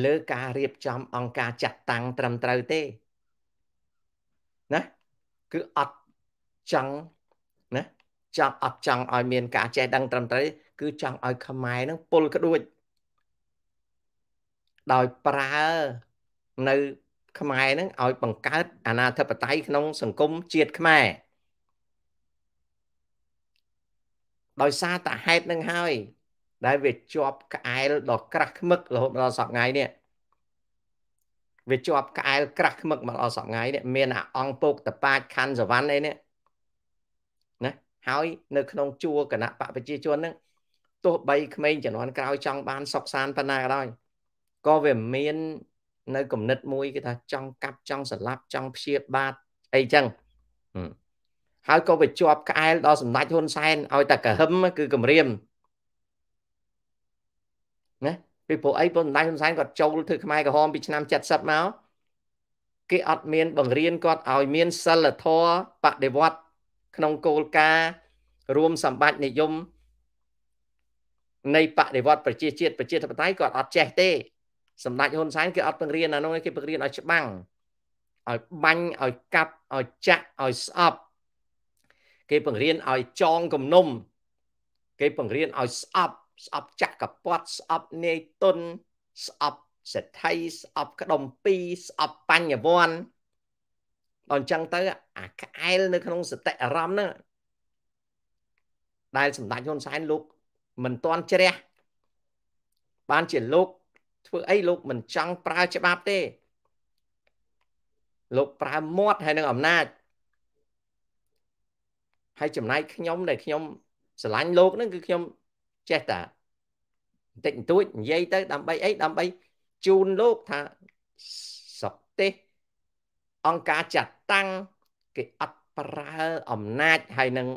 លើការរៀបចំអង្គការចាត់តាំងត្រឹមត្រូវទេណាគឺអត់ចង់ណាចង់អត់ចង់ឲ្យមានការចេះដឹងត្រឹមត្រូវគឺចង់ឲ្យខ្មែរនឹងពុលក្ដួចដោយប្រើនៅខ្មែរហ្នឹងឲ្យបង្កើតអាណាធិបតេយ្យក្នុង សង្គមជាតិខ្មែរដោយសារតែហេតុនឹងហើយ ដែលវាជាប់ក្អែលដល់ក្រាស់ខ្មឹករហូតដល់សប្ងៃនេះវាជាប់ក្អែលក្រាស់ខ្មឹកមកដល់សប្ងៃនេះមានអាអង្គពោកតបាចខណ្ឌសវណ្ណអីនេះណាហើយ នៅ ក្នុងជួរគណៈបពាជាជនហ្នឹងទោះបីក្មេងជំនាន់ក្រោយចង់បានសុខសានប៉ុណ្ណាក៏ដោយក៏វាមាន នៅគំនិតមួយគេថា ចង់កាប់ចង់សម្លាប់ចង់ព្យាបាទអីចឹងហើយក៏វាជាប់ក្អែលដល់សម្ដេចហ៊ុនសែនឲ្យតែក្រហមគឺគម្រាមណាពីព្រោះអីព្រោះសម្ដេចហ៊ុនសែនគាត់ចូលធ្វើខ្មែរក្រហមពីឆ្នាំ70មកគេអត់មានបង្រៀនគាត់ឲ្យមានសិលធម៌បដិវត្តក្នុងគោលការណ៍រួមសម្បត្តិនិយមនៃបដិវត្តប្រជាជាតិប្រជាធិបតេយ្យគាត់អត់ចេះទេសម្ដេចហ៊ុនសែនគេអត់ពង្រៀនអានោះគេពង្រៀនឲ្យច្បាំងឲ្យបាញ់ឲ្យកាប់ឲ្យចាក់ឲ្យស្អប់គេបង្រៀនឲ្យចងគំនុំ គេបង្រៀនឲ្យស្អប់ស្អប់ចាក់កពាត់ស្អប់នាយទុនស្អប់សេដ្ឋីស្អប់ក្ដុំពីស្អប់បញ្ញវន្តដល់អញ្ចឹងទៅ អាក្អែលនៅ ក្នុងសតិអារម្មណ៍ហ្នឹងដែលសម្ដេចហ៊ុនសែនលោកមិនតន់ជ្រះបានជាលោកធ្វើអីលោក មិនចង់ប្រើច្បាប់ទេលោកប្រើមាត់ហើយនឹងអំណាចហើយចំណែកខ្ញុំ ដែលខ្ញុំស្រឡាញ់លោកហ្នឹងគឺខ្ញុំចេះតាបន្តិចបន្តួចនិយាយទៅដើម្បីអីដើម្បី ជូនលោកថាសកទេសអង្គការចាត់តាំង គេអត់ប្រើអំណាចហើយនឹង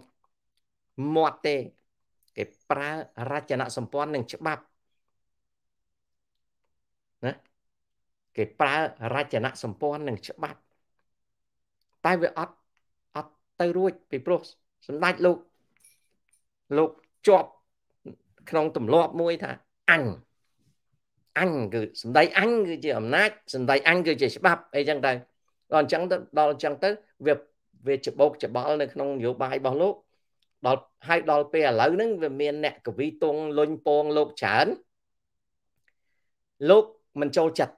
មាត់ទេគេប្រើរចនៈសម្ព័ន្ធនឹងច្បាប់គេប្រើរចនៈសម្ព័ន្ធនឹងច្បាប់តែវាអត់អត់ទៅរួចពីព្រោះសម្ដេចលោកលោកជាប់ក្នុងទម្លាប់មួយថាអញអញគឺសម្ដីអញគឺជាអំណាចសម្ដីអញគឺជាច្បាប់អីចឹងទៅដល់អញ្ចឹងទៅដល់អញ្ចឹងទៅ វាវាច្បោកច្បល់នៅក្នុងនយោបាយរបស់លោក ដល់ហើយដល់ពេលឥឡូវហ្នឹងវាមានអ្នកកវីទងលុញពងលោកច្រើនលោកមិនចូលចិត្ត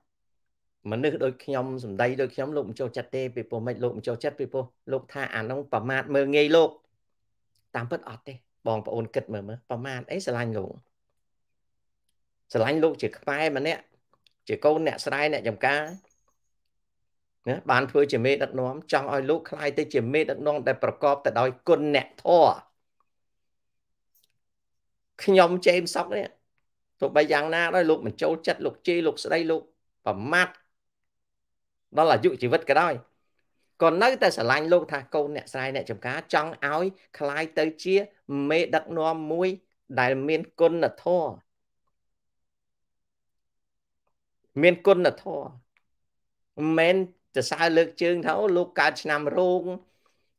មនុស្សដូចខ្ញុំសម្ដីដូចខ្ញុំលោកមិនចូលចិត្តទេពីព្រោះមិនលោកមិនចូលចិត្តពីព្រោះលោកថាអានោះប្រមាថមើងងាយលោកតាមពិតអត់ទេបងប្អូនគិតមើលមើលប្រមាថអីស្រឡាញ់លោកស្រឡាញ់លោកជាខ្មែរម្នាក់ជាកូនអ្នកស្រែអ្នកចំការណាបានធ្វើជាមេដឹកនាំចង់ឲ្យលោកคล้ายទៅជាមេដឹកនាំដែលប្រកបទៅដោយគុណអ្នកធម៌ខ្ញុំចេមសុកនេះទោះបីយ៉ាងណាដោយលោកមិនចូលចិត្តលោកជេរលោកស្ដីលោកប្រមាថដល់អាយុជីវិតក៏ដោយក៏នៅតែស្រឡាញ់លោកថាកូនអ្នកស្រ័យអ្នកចំការចង់ឲ្យคล้ายទៅជា មេដឹកនាំមួយដែលមានគុណធម៌មានគុណធម៌មិនមែនសរសើរលើកជើងថាអូលោកកើតឆ្នាំរោង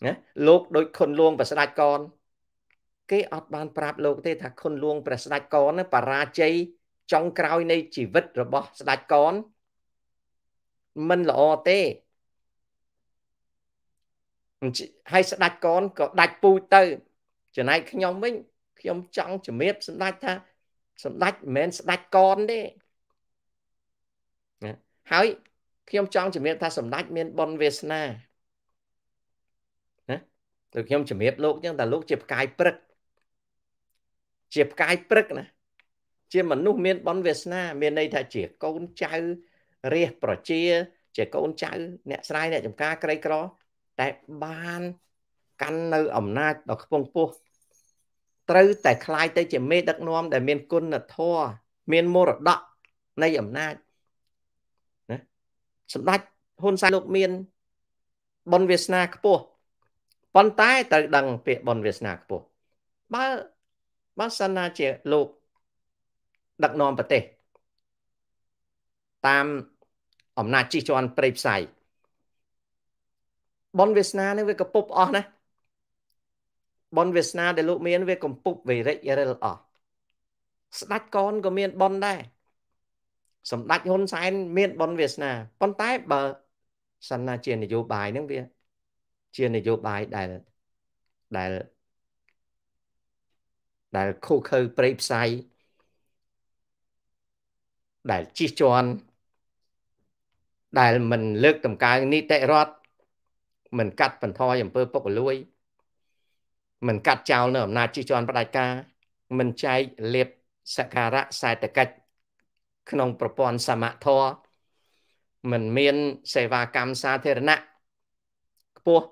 ណាលោកដូចខុនលួងប្រស្ដាច់កន គេអត់បានប្រាប់លោកទេថាខុនលួងព្រះស្ដាច់កន បរាជ័យចុងក្រោយ នៃជីវិត របស់ស្ដាច់កនមិនល្អទេហើយស្ដាច់កនក៏ដាច់ពូជទៅចំណែកខ្ញុំវិញ ខ្ញុំចង់ជំរាបសម្ដេចថា សម្ដេចមិនមែនស្ដាច់កនទេណាហើយខ្ញុំចង់ជំរាបថាសម្ដេចមានបុណ្យវាសនាណាដូចខ្ញុំជំរាបលោកចឹងតែលោក ជាផ្កាយព្រឹកជាផ្កាយព្រឹកណា ជាមនុស្សមានបុណ្យវាសនា មានន័យថាជាកូនចៅរាជប្រជា ជាកូនចៅ អ្នកស្រែអ្នកចំការក្រីក្រតែបានកាន់នៅអំណាចដ៏ខ្ពង់ខ្ពស់ត្រូវតែคลายទៅជាមេដឹកនាំដែលមានគុណធម៌មានមរតកនៃអំណាចណាសម្ដេចហ៊ុនសែនលោកមានបុណ្យវាសនាខ្ពស់ប៉ុន្តែត្រូវដឹងពាក្យបុណ្យវាសនាខ្ពស់បើបើសិនណាជាលោកដឹកនាំប្រទេសតាមអំណាចជិះជាន់ព្រៃផ្សៃប៉ុនវាសនានេះវាកពុបអស់ណាប៉ុនវាសនាដែលលោកមាន វា កំពុបវិរិយរិលអស់ស្ដាច់កនក៏មានប៉ុនដែរសម្ដេចហ៊ុនសែនមានប៉ុនវាសនាប៉ុន្តែបើសិនណាជានយោបាយហ្នឹងវា ជានយោបាយដែលដែលដែលខូខើព្រៃផ្សៃដែលជិះជាន់ដែលមិនលើកតម្កើងនីតិរដ្ឋមិនកាត់បន្ថយអំពើពុករលួយមិនកាត់ចោលនៅអំណាចជិះជាន់ផ្ដាច់ការមិនចែកលៀបសក្ការៈសេដ្ឋកិច្ចក្នុងប្រព័ន្ធសមធម៌មិនមានសេវាកម្មសាធារណៈខ្ពស់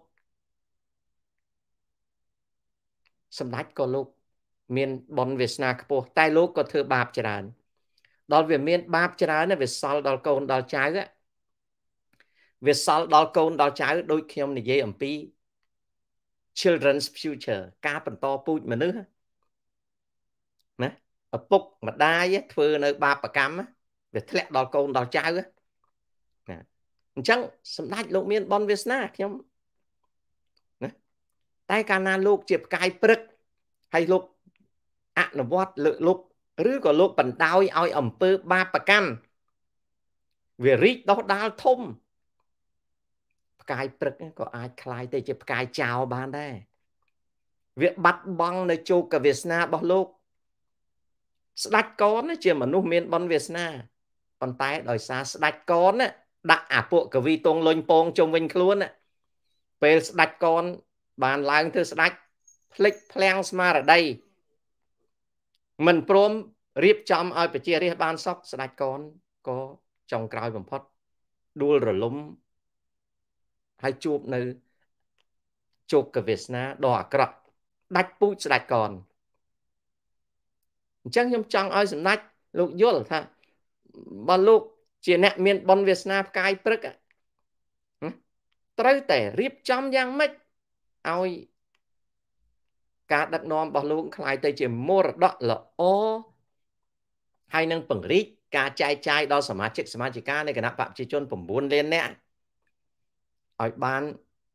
សម្ដេចក៏លោកមានបនវាសនាខ្ពស់តែលោកក៏ធ្វើបាបច្រើន ដល់វាមានបាបច្រើនវាសល់ដល់កូនដល់ចៅហ្នឹងវាសល់ដល់កូនដល់ចៅដូចខ្ញុំនិយាយអំពី children's future ការបន្តពូជមនុស្សណាឪពុកម្ដាយធ្វើនៅបាបកម្មវាធ្លាក់ដល់កូនដល់ចៅណាអញ្ចឹងសម្ដេចលោក មានបនវាសនាខ្ញុំណាតែកាលណាលោកជាផ្កាយព្រឹកហើយលោកអនុវត្តលើកលោក ឬក៏លោកបណ្ដោយឲ្យអំពើបាបកម្មវារីកដុះដាលធំផ្កាយព្រឹកក៏អាចคลายទៅជាផ្កាយចោលបានដែរវាបាត់បង់នៅជោគវាសនារបស់លោក ស្ដាច់កនជាមនុស្សមានបុណ្យវាសនាប៉ុន្តែ ដោយសារស្ដាច់កនដាក់អាពួកកវីតងលុញពងជុំវិញខ្លួនពេលស្ដាច់កនបានឡើងទៅស្ដាច់ភ្លេចភ្លាំងស្មារតីមិនព្រមរៀបចំឲ្យប្រជារាស្ត្របានសក់ស្ដាច់កនក៏ចុងក្រោយបំផុតដួលរលំហើយជួបនៅជោគកវាសនាដ៏អាក្រក់ដាច់ពូជស្ដេចកនអញ្ចឹងខ្ញុំចង់ឲ្យសម្ដេចលោកយល់ថាបើលោក ជាអ្នកមានបុណ្យវាសនាផ្កាយព្រឹកត្រូវតែរៀបចំយ៉ាងម៉េចឲ្យការដឹកនាំរបស់លោកคล้ายទៅ ជាមរតកល្អហើយនឹងពង្រីកការចែកចាយដល់សមាជិកសមាជិកានៃគណៈបព្វជិជន9លាននាក់ឲ្យបាន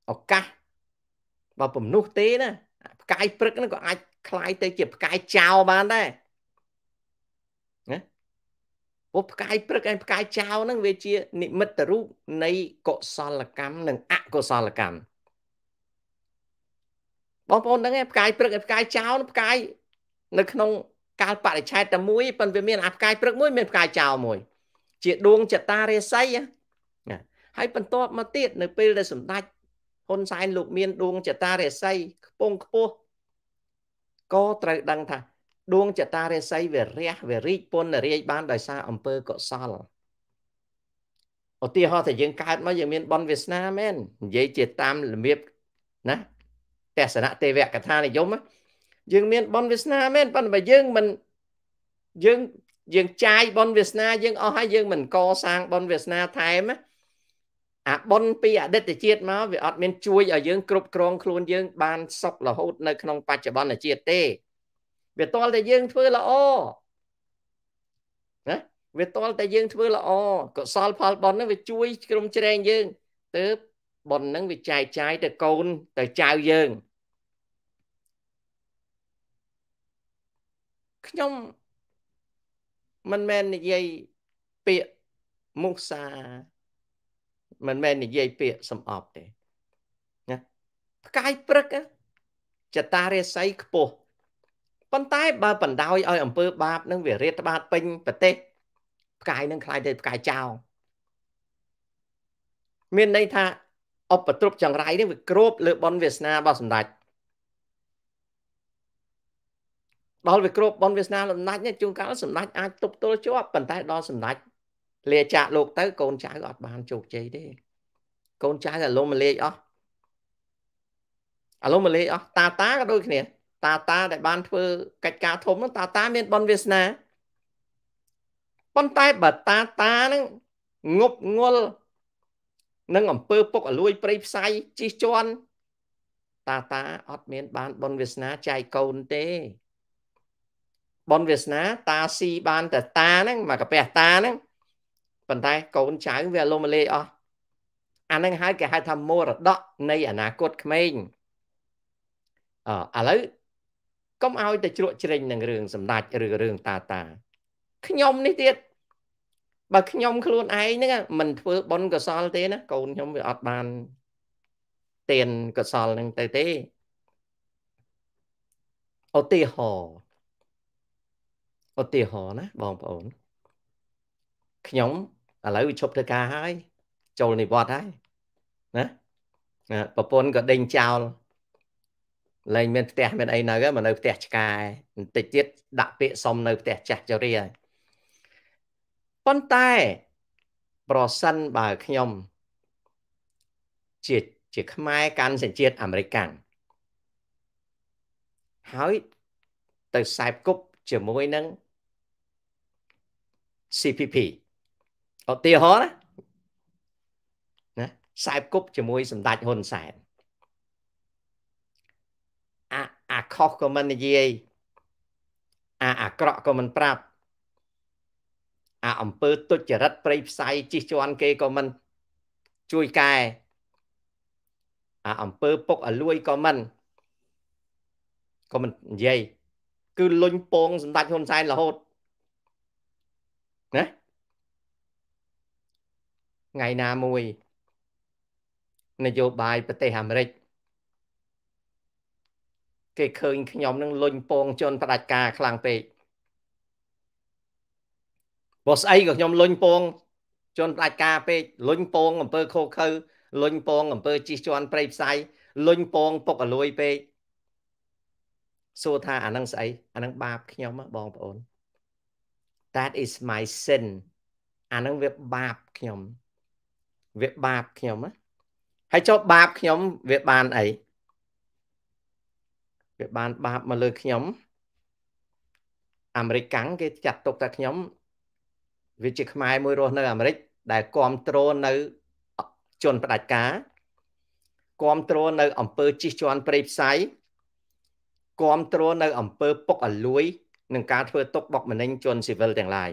ឱកាសបើពំនោះទេណាផ្កាយព្រឹកហ្នឹងក៏អាចคล้ายទៅជា ផ្កាយចោលបានដែរណាពួកផ្កាយព្រឹកឯងផ្កាយចោលហ្នឹងវាជានិមិត្តរូបនៃកុសលកម្មនិងអកុសលកម្មបងប្អូនហ្នឹងឯងផ្កាយព្រឹកឯងផ្កាយចោលផ្កាយនៅក្នុងកាលបរិច្ឆេទតែមួយប៉ុន្តែវាមានអាផ្កាយព្រឹកមួយមានផ្កាយចោលមួយជាដួងចតារាសីហើយបន្តមកទៀតនៅពេលដែលសម្ដេចហ៊ុនសែនលោកមានដួងចតារិស័យខ្ពងខ្ពស់ក៏ត្រូវដឹងថាដួង ចតារិស័យវិរៈវិរិជពុនរាយបានដោយសារអំពើកុសលឧទាហរណ៍ថាយើងកើតមកយើងមានបនវាសនាមែននិយាយជាតាមរបៀបណាទស្សនៈទេវកថានិយមយើងមានបនវាសនាមែនប៉ុន្តែយើងមិនយើងយើងចាយបនវាសនាយើងអស់ហើយយើងមិនកសាងបនវាសនាថែមណាអាប៉ុនពីអតីតជាតិមកវាអត់មានជួយឲ្យយើងគ្រប់គ្រងខ្លួនយើង បានសុខរហូតនៅក្នុងបច្ចុប្បន្នជាតិទេ វាតលតែយើងធ្វើល្អណាវាតលតែយើងធ្វើល្អកុសលផលប៉ុនហ្នឹងវាជួយក្រុមច្រែងយើងទៅប៉ុនហ្នឹងវាចាយចាយទៅកូន ទៅចៅយើងខ្ញុំមិនមែននិយាយពាក្យមុសាមិនមែននិយាយពាក្យសំអប់ទេណាផ្កាយព្រឹកចតារាស័យខ្ពស់ប៉ុន្តែបើបណ្ដោយឲ្យ អំពើបាបនឹងវារាតត្បាតពេញប្រទេសផ្កាយនឹងខ្លាយទៅផ្កាយចោលមានន័យថាអបទ្រពចង្រៃនេះវាគ្របលើបនវាសនារបស់សម្ដេចដល់វាគ្របបនវាសនាលំដាច់នេះជួនកាលសម្ដេចអាចទប់ទល់ជាប់ប៉ុន្តែដល់សម្ដេចលាចាក់លោកទៅ កូនចៅអត់បានជោគជ័យទេ កូនចៅតែលំមលេខអស់អាលំមលេខអស់តាតាក៏ដូចគ្នា តាតាដែលបានធ្វើកិច្ចការធំហ្នឹងតាតាមានបនវាសនាប៉ុន្តែបើតាតាហ្នឹងងប់ងល់នឹងអំពើពុកអលួយព្រៃផ្សៃជីសជន់តាតាអត់មានបានបនវាសនាចែកកូនទេ បនវាសនាតាស៊ីបានតែតាហ្នឹងមកកាពះតាហ្នឹងប៉ុន្តែកូនចៅវាលំលាយអស់អានឹងហើយគេហៅថាមរតកនៃអនាគតក្មេងអឥឡូវកុំឲ្យតែជ្រក់ជ្រែងនឹងរឿងសម្ដេចឬរឿងតាតាខ្ញុំនេះទៀតបើខ្ញុំខ្លួនឯងហ្នឹងមិនធ្វើបុណ្យកុសលទេណាកូនខ្ញុំវាអត់បានទានកុសលហ្នឹងទៅទេឧទាហរណ៍ឧទាហរណ៍ណាបងប្អូនខ្ញុំឥឡូវវាឈប់ធ្វើការហើយ ចូលនិវត្តន៍ហើយណាប្រពន្ធក៏ដេញចោលលែងមានផ្ទះមានអីនៅមកនៅផ្ទះឆ្កែបន្តិចទៀតដាក់ពាក្យសុំនៅផ្ទះចាស់ចរិយាប៉ុន្តែប្រសិនបើខ្ញុំជាជាខ្មែរកាន់សញ្ជាតិអាមេរិកកាំងហើយទៅខ្សែបគប់ជាមួយនឹង CPP ឧទាហរណ៍ណាខ្សែគប់ជាមួយ សម្ដេចហ៊ុនសែនអាអាខុសក៏មិននិយាយអាអាក្រក់ក៏មិនប្រាប់អាអំពើទុច្ចរិតប្រៃផ្សៃជិះជាន់គេក៏មិន ជួយកែអាអំពើពុកអលួយក៏មិនក៏មិននិយាយគឺលុញពងសម្ដេចហ៊ុនសែនរហូតថ្ងៃណាមួយនយោបាយប្រទេសអាមេរិកគេឃើញខ្ញុំនឹងលុញពងជនផ្ដាច់ការខ្លាំងពេកបើស្អីក៏ខ្ញុំលុញពង ជនផ្ដាច់ការពេកលុញពងអំពើខូខើលុញពងអំពើជីសជន់ប្រៃផ្សាយលុញពង ពុកអលួយពេកសួរថាអានឹងស្អីអានឹងបាបខ្ញុំបងប្អូន That is my sin អានឹងវាបាបខ្ញុំវាបាបខ្ញុំណាហើយចុះបាបខ្ញុំវាបានអីវាបានបាបមកលើខ្ញុំអាមេរិកកាំងគេចាត់ទុកថាខ្ញុំ វាជាខ្មែរមួយរស់នៅអាមេរិកដែលគ្រប់គ្រងនៅជនផ្ដាច់ការគ្រប់គ្រងនៅអង្គើជិះជាន់ព្រៃផ្សៃគ្រប់គ្រងនៅអង្គើពុកអលួយនឹងការធ្វើទុកបុកម្នេញជនស៊ីវិលទាំងឡាយ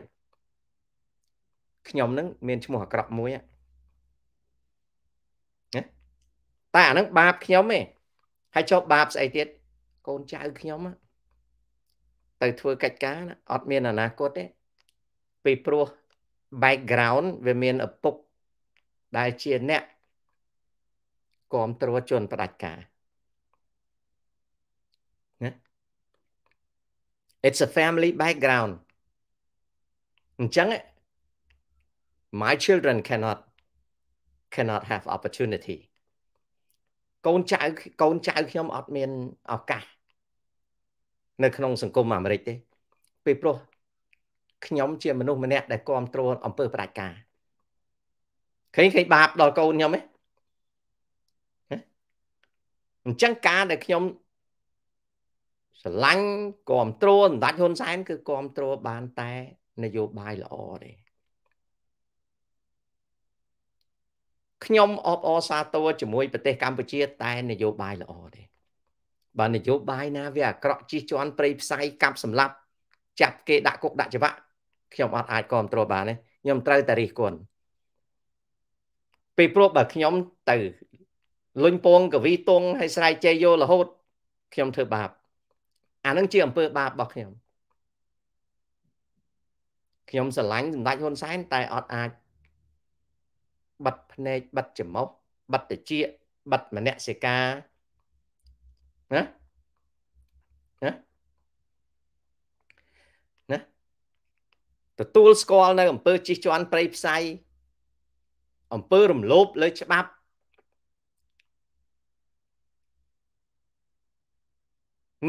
ខ្ញុំនឹងមានឈ្មោះអាក្រក់មួយហ្នឹងតែអាហ្នឹងបាបខ្ញុំឯងហើយចុះបាបស្អីទៀតកូនចៅខ្ញុំទៅធ្វើកិច្ចការអត់មានអនាគតទេ ពីព្រោះ background វាមានឪពុកដែលជាអ្នកគ្រប់គ្រងជនផ្ដាច់ការណា It's a family background អញ្ចឹង my children cannot cannot have opportunity កូនចៅកូនចៅខ្ញុំអត់មានឱកាសនៅ ក្នុង សង្គមអាមេរិកទេពេលព្រោះខ្ញុំជាមនុស្សម្នាក់ដែលគ្រប់គ្រងអំពើផ្ដាច់ការឃើញឃើញបាបដល់កូនខ្ញុំទេអញ្ចឹងការដែលខ្ញុំស្រឡាញ់គ្រប់គ្រងសម្ដេចហ៊ុនសែនគឺគ្រប់គ្រងបានតែនយោបាយល្អទេខ្ញុំអបអរសាទរជាមួយប្រទេសកម្ពុជា តែ នយោបាយល្អទេបើនយោបាយ ណា វាអាក្រក់ជិះជាន់ព្រៃផ្សៃកាប់សម្លាប់ចាប់គេដាក់គុកដាក់ច្បាប់ខ្ញុំអត់អាចគ្រប់គ្រងបានទេខ្ញុំត្រូវតែរិះគន់ពេលព្រោះបើខ្ញុំទៅលុញពងកវីតុងហើយស្រ័យជ័យយករហូត ខ្ញុំធ្វើបាបអានឹងជាអំពើបាបរបស់ខ្ញុំខ្ញុំស្រឡាញ់សម្ដេចហ៊ុនសែនតែអត់អាចបិទភ្នែកបិទច្រមុះបិទត្រចៀកបិទមនសិការណាណាណាទទួលស្គាល់នៅអង្គើជិះជាន់ព្រៃផ្សៃអង្គើរំលោភលើច្បាប់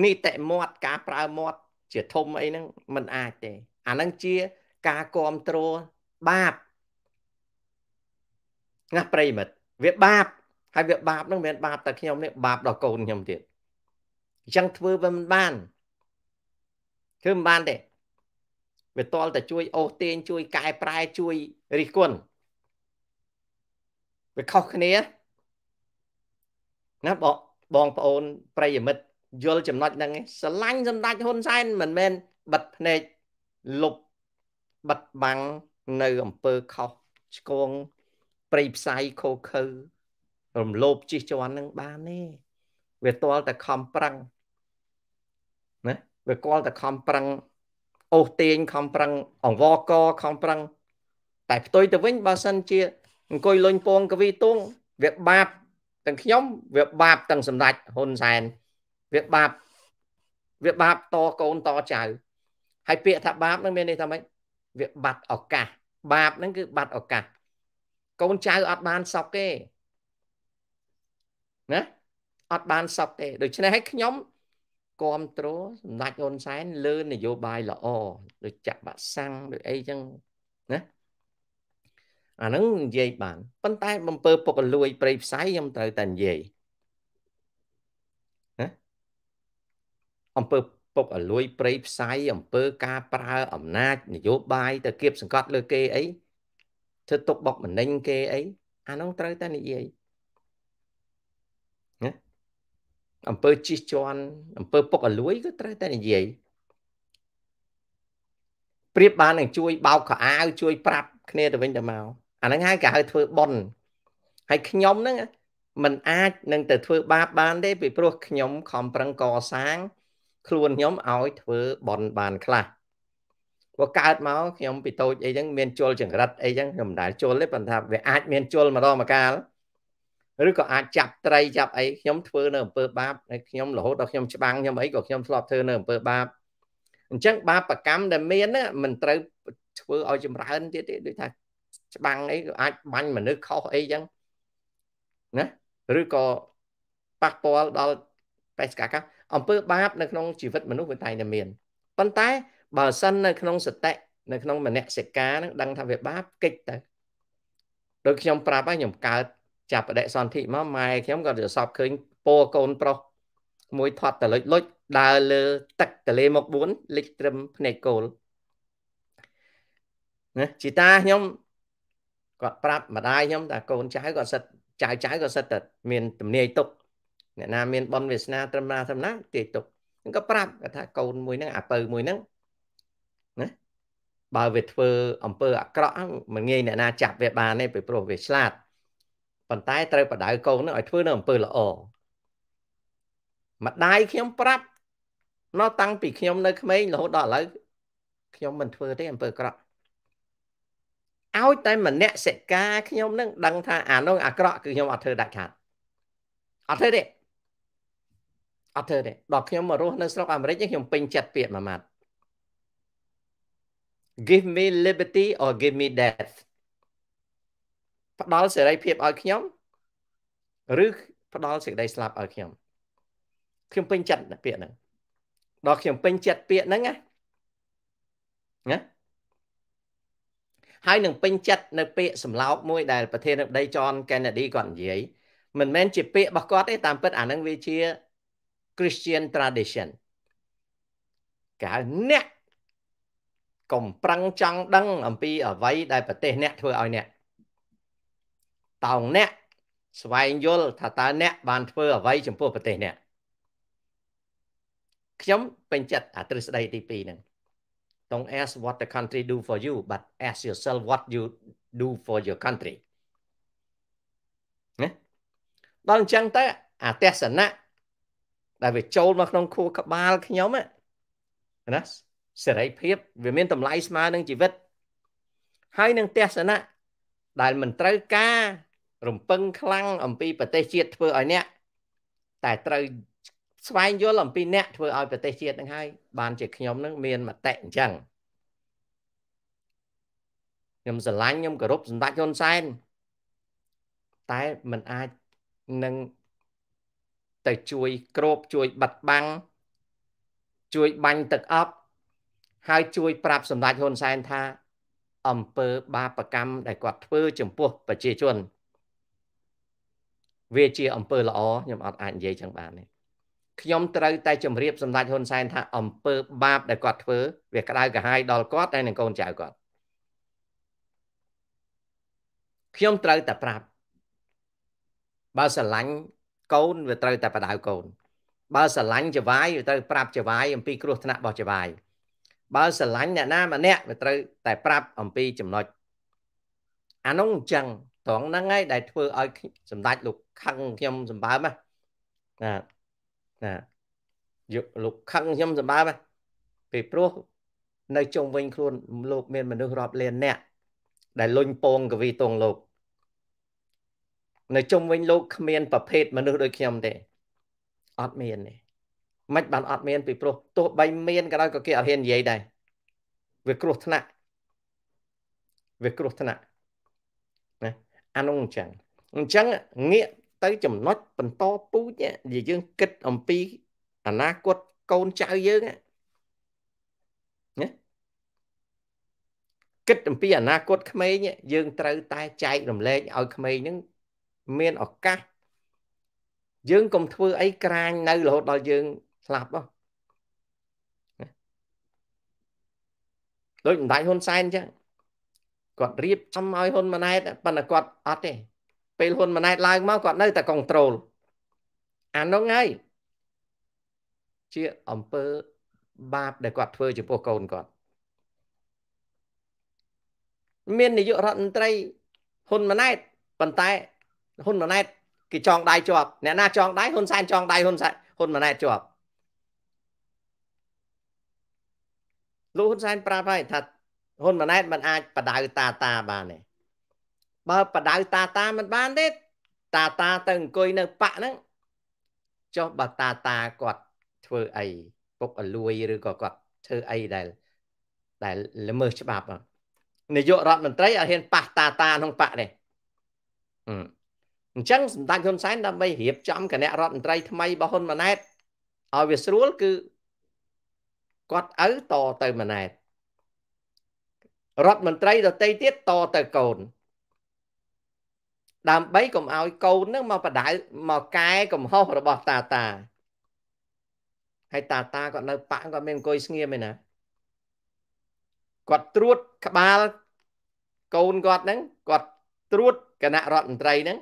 នីតិមាត់ការប្រើមាត់ជាធំអីហ្នឹងមិនអាចទេអាហ្នឹងជា ការគ្រប់គ្រងបាបណាប្រិមិត្តវាបាបហើយវាបាបនឹងមិនមែនបាបតែខ្ញុំនេះបាបដល់កូនខ្ញុំទៀតអញ្ចឹងធ្វើវាមិនបានធ្វើមិនបានទេវាតល់តែជួយអូសទាញជួយកែប្រែជួយរិះគន់វាខុសគ្នាណាបងបងប្អូនប្រិយមិត្តយល់ចំណុចហ្នឹងស្រឡាញ់សម្ដេចហ៊ុនសែនមិនមែនបិទភ្នែកលុបបិទបាំងនៅអំពើខុសឆ្គងព្រៃផ្សៃខូខើរំលោភជិះជាន់នឹងបានទេវាទាល់តែខំប្រឹងណាវាគាល់តែខំប្រឹងអូសទាញខំប្រឹងអង្វកខំប្រឹងតែផ្ទុយទៅវិញបើសិនជាអង្គុយលុញពង កវីទួងវាបាបទាំងខ្ញុំ វាបាបទាំងសម្ដេចហ៊ុនសែនវាបាបវាបាបតកូនតចៅហើយពាក្យថាបាបនឹងមានន័យថាម៉េចវាបាត់ឱកាសបាបហ្នឹងគឺ បាត់ឱកាសកូនចៅអត់បានសក់ទេណាអត់បានសក់ទេដូច្នេះឲ្យខ្ញុំគ្រប់គ្រងសម្ដេចហ៊ុនសែនលើនយោបាយល្អដូចចាក់បាក់សាំងដូចអីចឹងណាអាហ្នឹងនិយាយបានប៉ុន្តែបំពើពុករលួយព្រៃផ្សៃខ្ញុំត្រូវតែនិយាយណាអំពើពុករលួយព្រៃផ្សៃអំពើការប្រើ អំណាចនយោបាយទៅគៀបសង្កត់លើគេអីធ្វើទុកបុកម្នេញគេអីអានោះត្រូវតែនិយាយណាអំពើជិះជាន់អំពើពុកអលួយក៏ត្រូវតែនិយាយប្រៀបបាននឹងជួយបោកខោអាវជួយប្រាប់គ្នាទៅវិញទៅមកអាហ្នឹងហើយគេហៅធ្វើបន់ហើយខ្ញុំហ្នឹងมันអាចនឹងទៅធ្វើបាបបានទេពីព្រោះខ្ញុំខំប្រឹងកសាង ខ្លួនខ្ញុំឲ្យធ្វើបន់បាន ខ្លះព្រោះកើតមកខ្ញុំពីតូចអីចឹងមានជុលចង្រិតអីចឹងខ្ញុំមិនដែលជុលទេប៉ុន្តែវាអាច មានជុលម្ដងម្កាលឬក៏អាចចាប់ត្រីចាប់អីខ្ញុំធ្វើនៅអំពើបាបហើយខ្ញុំរហូតដល់ខ្ញុំច្បាំងខ្ញុំអីក៏ខ្ញុំធ្លាប់ធ្វើនៅអំពើបាបអញ្ចឹងបាបកម្មដែលមានហ្នឹងមិនត្រូវធ្វើឲ្យចម្រើនទៀតទេដូចថាច្បាំងអីក៏អាចបាញ់មនុស្សខុសអីចឹងណាឬក៏ប៉ះពាល់ដល់បេសកកម្មអំពើបាបនៅក្នុងជីវិតមនុស្សវាតែងតែមានប៉ុន្តែបើសិននៅក្នុងសតិនៅក្នុងមនសិការនឹងដឹងថាវាបាបកិច្ចទៅដូចខ្ញុំប្រាប់ហើយខ្ញុំកើតចាប់បដិសន្ធិមកម៉ែខ្ញុំក៏សពឃើញពរកូនប្រុសមួយផត់តលុចលុចដើរលើទឹកទលេមក4លិចត្រឹមភ្នែកគោលណាជីតាខ្ញុំគាត់ប្រាប់ម្ដាយខ្ញុំថាកូនចៅគាត់សិតចៅចៅគាត់សិតតែមានទំនាយទុកអ្នកណាមានបនវាសនាត្រឹមណាត្រឹមណាទាយទុកហ្នឹងក៏ប្រាប់គាត់ថាកូនមួយហ្នឹងអាពៅមួយហ្នឹងបើវាធ្វើអំពើអាក្រក់មិនងាយអ្នកណាចាប់វាបានទេពីព្រោះវាឆ្លាតប៉ុន្តែ ត្រូវបដៅកូននឹងឲ្យធ្វើនៅអំពើល្អម្ដាយខ្ញុំប្រាប់នៅតាំងពីខ្ញុំនៅក្មេងរហូតដល់ឥឡូវខ្ញុំមិនធ្វើទេអំពើអាក្រក់ឲ្យតែមនសិការខ្ញុំនឹងដឹងថាអានោះអាក្រក់គឺខ្ញុំអត់ធ្វើដាច់ខាតអត់ធ្វើទេអត់ធ្វើទេដល់ខ្ញុំមករស់នៅស្រុកអាមេរិកខ្ញុំពេញចិត្តពាក្យមួយម៉ាត់ give me liberty or give me death ផ្ដល់សេរីភាពឲ្យខ្ញុំឬផ្ដល់សេចក្តីស្លាប់ឲ្យខ្ញុំខ្ញុំពេញចិត្តពាក្យហ្នឹងដល់ខ្ញុំពេញចិត្តពាក្យហ្នឹងណាណាហើយនឹងពេញចិត្តនៅពាក្យសម្លោកមួយដែលប្រធានាធិបតី John Kennedy គាត់និយាយមិនមែនជាពាក្យរបស់គាត់ទេតាមពិតអានឹងវាជា Christian tradition កៅអ្នកកុំប្រឹងចង់ដឹងអំពីអ្វីដែលប្រទេសអ្នកធ្វើឲ្យអ្នកតោងអ្នកស្វែងយល់ថាតើអ្នកបានធ្វើអ្វីចំពោះប្រទេសអ្នកខ្ញុំពេញចិត្តអាទ្រឹស្ដីទី2ហ្នឹង Don't ask what the country do for you but ask yourself what you do for your country ណាដល់អញ្ចឹងទៅអាទស្សនៈដែលវាចូលមកក្នុង ខួរក្បាល ខ្ញុំណាសេរីភាពវាមានតម្លៃស្មើនឹងជីវិត ហើយនឹងទស្សនៈដែលមិនត្រូវការ រំពឹងខ្លាំងអំពីប្រទេសជាតិធ្វើឲ្យអ្នក តែត្រូវស្វែងយល់អំពីអ្នកធ្វើឲ្យប្រទេសជាតិនឹងហើយបានជាខ្ញុំនឹងមានមតិអញ្ចឹងខ្ញុំស្រឡាញ់ខ្ញុំគោរពសម្ដេចហ៊ុនសែនតែมันអាចនឹងទៅជួយក្របជួយបាត់បាំងជួយបាញ់ទឹកអប់ហើយជួយប្រាប់សម្ដេចហ៊ុនសែនថាអំពើបាបកម្មដែលគាត់ធ្វើចំពោះ ប្រជាជនវាជាអំពើល្អខ្ញុំអត់ អាចនិយាយចឹងបានទេខ្ញុំត្រូវតែជម្រាបសម្ដេចហ៊ុនសែនថាអំពើបាបដែលគាត់ធ្វើវាក្តៅក្រហាយដល់គាត់ហើយនឹងកូនចៅគាត់ខ្ញុំត្រូវតែប្រាប់បើស្រឡាញ់កូនវាត្រូវតែបដៅកូន បើស្រឡាញ់ចវាយវាត្រូវប្រាប់ចវាយអំពីគ្រោះថ្នាក់របស់ចវាយបើស្រឡាញ់អ្នកណាម្នាក់វាត្រូវតែប្រាប់អំពីចំណុចអានោះអញ្ចឹងត្រង់ហ្នឹងហើយដែលធ្វើឲ្យសម្ដេចលោកខឹងខ្ញុំសម្បើមណាណាយកលោកខឹងខ្ញុំសម្បើមពេលព្រោះនៅជុំវិញខ្លួនលោកមានមនុស្សរាប់លានអ្នក ដែលលុញពងកវីតងលោកនៅជុំវិញលោកគ្មានប្រភេទមនុស្សដូចខ្ញុំទេអត់មានទេមិនបានអត់មានពីព្រោះទោះបីមានក៏ដោយក៏គេអត់ហ៊ាននិយាយដែរវាគ្រោះថ្នាក់វាគ្រោះថ្នាក់ណាអានោះអញ្ចឹងអញ្ចឹងងាកទៅចំណុចបន្តពូជនិយាយយើងគិតអំពីអនាគតកូនចៅយើងណាគិតអំពីអនាគតក្មេងយើងត្រូវតែចែករំលែកឲ្យក្មេងនឹងមានឱកាសយើងកុំធ្វើអីក្រាញនៅរហូតដល់យើងស្លាប់ហ៎ដូចម្ដាយហ៊ុនសែនអញ្ចឹងគាត់រៀបចំឲ្យហ៊ុនម៉ាណែតប៉ុន្តែគាត់អត់ទេ ពេលហ៊ុនម៉ាណែតឡើងមកគាត់នៅតែគ្រប់ត្រូលអានោះហើយជាអំពើបាបដែលគាត់ធ្វើចំពោះកូនគាត់មាននាយករដ្ឋមន្ត្រីហ៊ុនម៉ាណែតប៉ុន្តែហ៊ុនម៉ាណែតគេចងដៃជាប់អ្នកណាចងដៃហ៊ុនសែនចងដៃហ៊ុនសែនហ៊ុនម៉ាណែតជាប់លោកហ៊ុនសែនប្រាប់ហើយថាហ៊ុនម៉ាណែតមិនអាចបដៅតាតាបានទេបើបដៅតាតាមិនបានទេតាតាទៅអង្គុយនៅប៉ហ្នឹងចុះបើតាតាគាត់ធ្វើអីពុកអលួយឬក៏គាត់ធ្វើអីដែលដែលល្មើសច្បាប់នាយករដ្ឋមន្ត្រីអត់ហ៊ានប៉ះតាតាក្នុងប៉នេះអញ្ចឹងសម្ដេចហ៊ុនសែនដើម្បីរៀបចំគណៈរដ្ឋមន្ត្រី ថ្មីរបស់ហ៊ុនម៉ាណែតឲ្យវាស្រួលគឺគាត់ឪតទៅម៉ណែតរដ្ឋមន្ត្រីដតីទៀតតទៅកូនដើម្បីកុំឲ្យកូននឹងមកបដៅមកកែកំហុសរបស់តាតាហើយតាតាគាត់នៅប៉ាក់គាត់មានអង្គុយស្ងៀមឯណាគាត់ត្រួតក្បាលកូនគាត់ហ្នឹងគាត់ត្រួតគណៈរដ្ឋមន្ត្រីហ្នឹង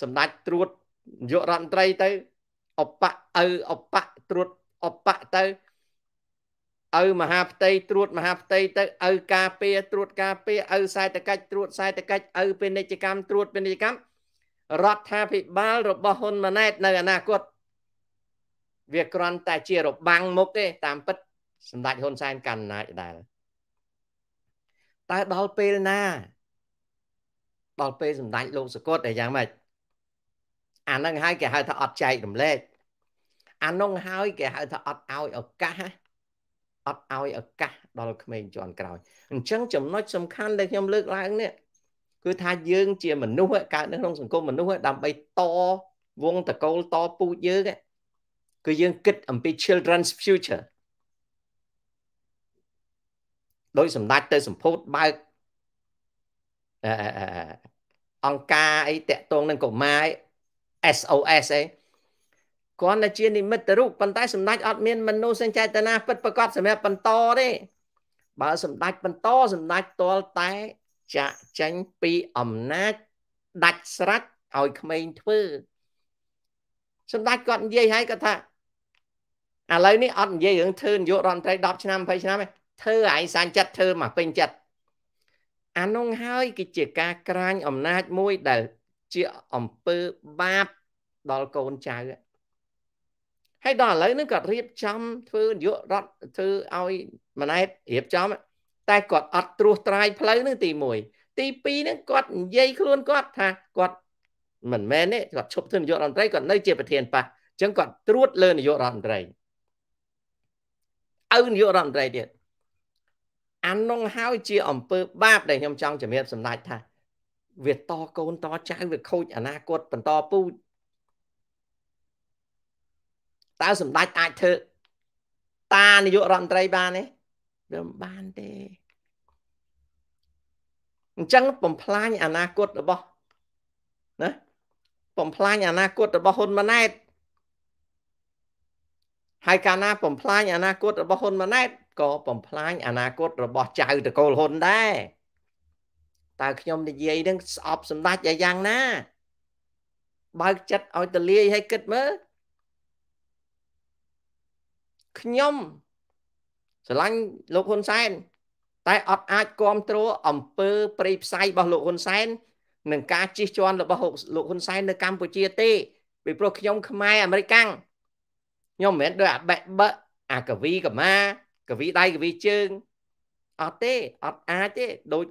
សម្ដេចត្រួតនាយករដ្ឋមន្ត្រីទៅ អបៈឪអបៈត្រួតអបៈទៅឪមហាផ្ទៃត្រួតមហាផ្ទៃទៅឪការពារត្រួតការពារឪសេដ្ឋកិច្ចត្រួតសេដ្ឋកិច្ចឪពាណិជ្ជកម្មត្រួតពាណិជ្ជកម្មរដ្ឋាភិបាលរបស់ហ៊ុនម៉ាណែតនៅអនាគតវាគ្រាន់តែជារបាំងមុខទេតាមពិតសម្ដេចហ៊ុនសែនកាន់អំណាចដែរតើដល់ពេលណាដល់ពេលសម្ដេចលោកសកលតែយ៉ាងម៉េចអានឹងហើយគេហៅថាអត់ចែករំលែកអានឹងហើយគេហៅថាអត់ឲ្យឱកាសអត់ឲ្យឱកាសដល់ក្មេងជាន់ក្រោយអញ្ចឹងចំណុចសំខាន់ដែលខ្ញុំលើកឡើងនេះគឺ ថាយើងជាមនុស្សកើតនៅក្នុងសង្គមមនុស្សដើម្បីតវងតកូលតពូជយើងគឺយើងគិតអំពី children's future ដោយសម្ដេចទៅសម្ពោធបើកអង្គការអីតាក់ទងនឹងកុមារ SOS អីគ្រាន់តែជានិមិត្តរូបប៉ុន្តែសម្ដេចអត់មានមនោសញ្ចេតនាពិតប្រកបសម្រាប់បន្តទេបើសម្ដេចបន្តសម្ដេចតលតែ ចាក់ចាញ់ពីអំណាចដាច់ស្រេចឲ្យក្មេងធ្វើសម្ដេចគាត់និយាយហើយគាត់ថាឥឡូវនេះអត់និយាយរឿងធ្វើនយោបាយរដ្ឋមន្ត្រី10ឆ្នាំ20ឆ្នាំទេធ្វើឯងសាញ់ចិត្តធ្វើមកពេញចិត្តអានោះហើយគឺជាការក្រាញអំណាចមួយដែលជាអំពើបាបដល់កូនចៅហ្នឹងហើយដល់ឥឡូវហ្នឹងគាត់រៀបចំធ្វើនយោបាយរដ្ឋធ្វើឲ្យម៉ណែតរៀបចំតែគាត់ អត់ត្រួសត្រាយផ្លូវហ្នឹងទី1ទី2ហ្នឹងគាត់និយាយខ្លួនគាត់ថាគាត់មិនមែនទេគាត់ឈប់ធ្វើនយោបាយរដ្ឋមន្ត្រីគាត់នៅជា ប្រធានប៉ះអញ្ចឹងគាត់ត្រួតលើនយោបាយរដ្ឋមន្ត្រីឪនយោបាយរដ្ឋមន្ត្រីទៀតអានុងហើយជាអំពើបាប ដែលខ្ញុំចង់ជំរាបសម្ដេចថា វាតកូនតចៅវាខូចអនាគតបន្តពូជតើសម្ដេចអាចធ្វើតានាយករដ្ឋមន្ត្រីបានទេវាមិនបានទេអញ្ចឹងបំផ្លាញអនាគតរបស់ណាបំផ្លាញអនាគតរបស់ហ៊ុនម៉ាណែតហើយកាលណាបំផ្លាញអនាគត របស់ហ៊ុនម៉ាណែតក៏បំផ្លាញអនាគតរបស់ចៅតកូលហ៊ុនដែរតើខ្ញុំនិយាយនឹងស្អប់សម្ដេចយ៉ាងណាបើកចិត្តឲ្យតលាយឲ្យគិតមើលខ្ញុំស្រឡាញ់លោកហ៊ុនសែនតែអត់អាចគ្រប់គ្រងអំពើប្រៃផ្សាយរបស់លោកហ៊ុនសែននិងការជិះជាន់របស់លោកហ៊ុនសែននៅកម្ពុជាទេ ពីព្រោះខ្ញុំ ខ្មែរអាមេរិកាំងខ្ញុំមិនមែនដោយអាបែកបឹកអាកវីកម្មា កវីដៃកវីជើងអត់ទេអត់អាចទេដូច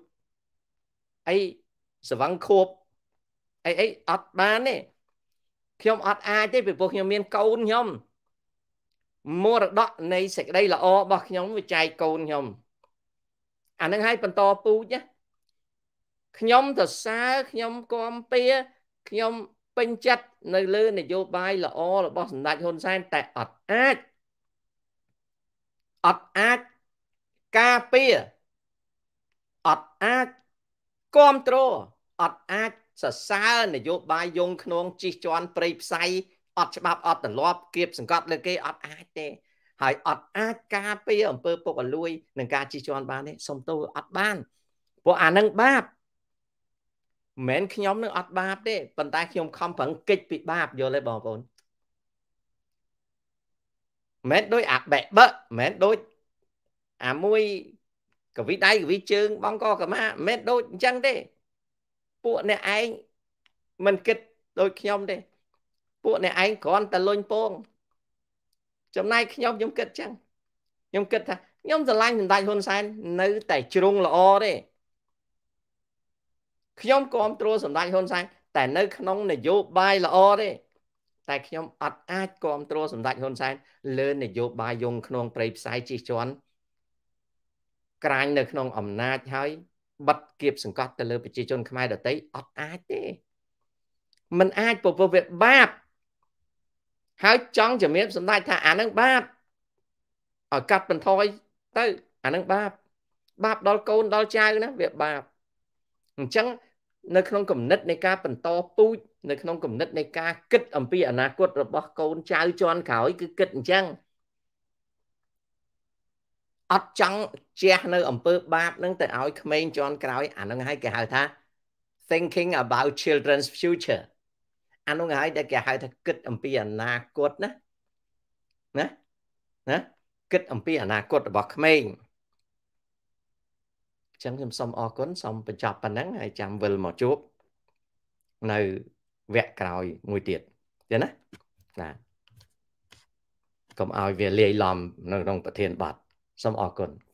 អីសវង្ខូបអីអីអត់បានទេខ្ញុំអត់អាចទេពីព្រោះខ្ញុំមានកូនខ្ញុំមរតកនៃសេចក្តីល្អរបស់ខ្ញុំវាចែកកូនខ្ញុំអានឹងឲ្យបន្តពូជណាខ្ញុំសរសើរខ្ញុំគាំពៀខ្ញុំពេញចិត្តនៅលើនយោបាយល្អរបស់សម្ដេចហ៊ុនសែនតែអត់អាចអត់អាចការពារអត់អាចគ្រប់គ្រងអត់អាចសរសើរនយោបាយយងខ្នងជិះជាន់ព្រៃផ្សៃអត់ច្បាប់អត់ទម្លាប់គៀបសង្កត់លើគេអត់អាចទេ ហើយអត់អាចការពារអំពើពុករលួយនឹងការជិះជាន់បានទេសុំទោសអត់បានព្រោះអានឹងបាបមិនខ្ញុំនឹងអត់បាប ទេប៉ុន្តែខ្ញុំខំប្រឹងគេចពីបាបយល់ទេបងប្អូនមិនដូចអាបែកបើមិនដូចអាមួយកវិដៃកវិជើង បងកកម៉ាមិនដូចអញ្ចឹងទេ ពួកអ្នកឯងមិនគិតដូចខ្ញុំទេពួកអ្នកឯងគ្រាន់តែលុញពងចំណែកខ្ញុំខ្ញុំគិតចឹងខ្ញុំគិតថាខ្ញុំស្រឡាញ់សម្ដេចហ៊ុនសែននៅតែជ្រុងល្អទេខ្ញុំគ្រប់គ្រងសម្ដេចហ៊ុនសែនតែនៅ ក្នុងនយោបាយល្អទេតែខ្ញុំ អត់អាចគ្រប់គ្រងសម្ដេចហ៊ុនសែនលើនយោបាយយង ក្នុងប្រៃផ្សាយជិះជាន់ក្រាញ់នៅក្នុងអំណាចហើយបិទគៀបសង្កត់ទៅលើ ប្រជាជនខ្មែរដទៃអត់អាចទេมันអាចពពុះវាបាបហើយចង់ជំរាបសម្ដេចថាអានឹងបាបឲ្យកាត់បន្ថយទៅអានឹងបាប បាបដល់កូនដល់ចៅណាវាបាបអញ្ចឹងនៅក្នុងគំនិតនៃការបន្តពូជនៅក្នុងគំនិតនៃការគិតអំពីអនាគតរបស់កូនចៅជាន់ក្រោយគឺគិតអញ្ចឹងអត់ចង់ជះនៅអំពើបាបនឹងទៅឲ្យក្មេងជាន់ក្រោយ អានឹងឲ្យគេហៅថា thinking about children's future អានោះហើយដែលគេហៅថាគិតអំពីអនាគតណាណាណាគិតអំពីអនាគតរបស់ក្មេងអញ្ចឹងខ្ញុំសូមអរគុណសូមបញ្ចប់ប៉ុណ្ណឹងហើយចាំវិលមកជួបនៅវគ្គក្រោយមួយទៀតទេណាណាកុំឲ្យវាលាយឡំនៅក្នុងប្រធានបတ်សូមអរគុណ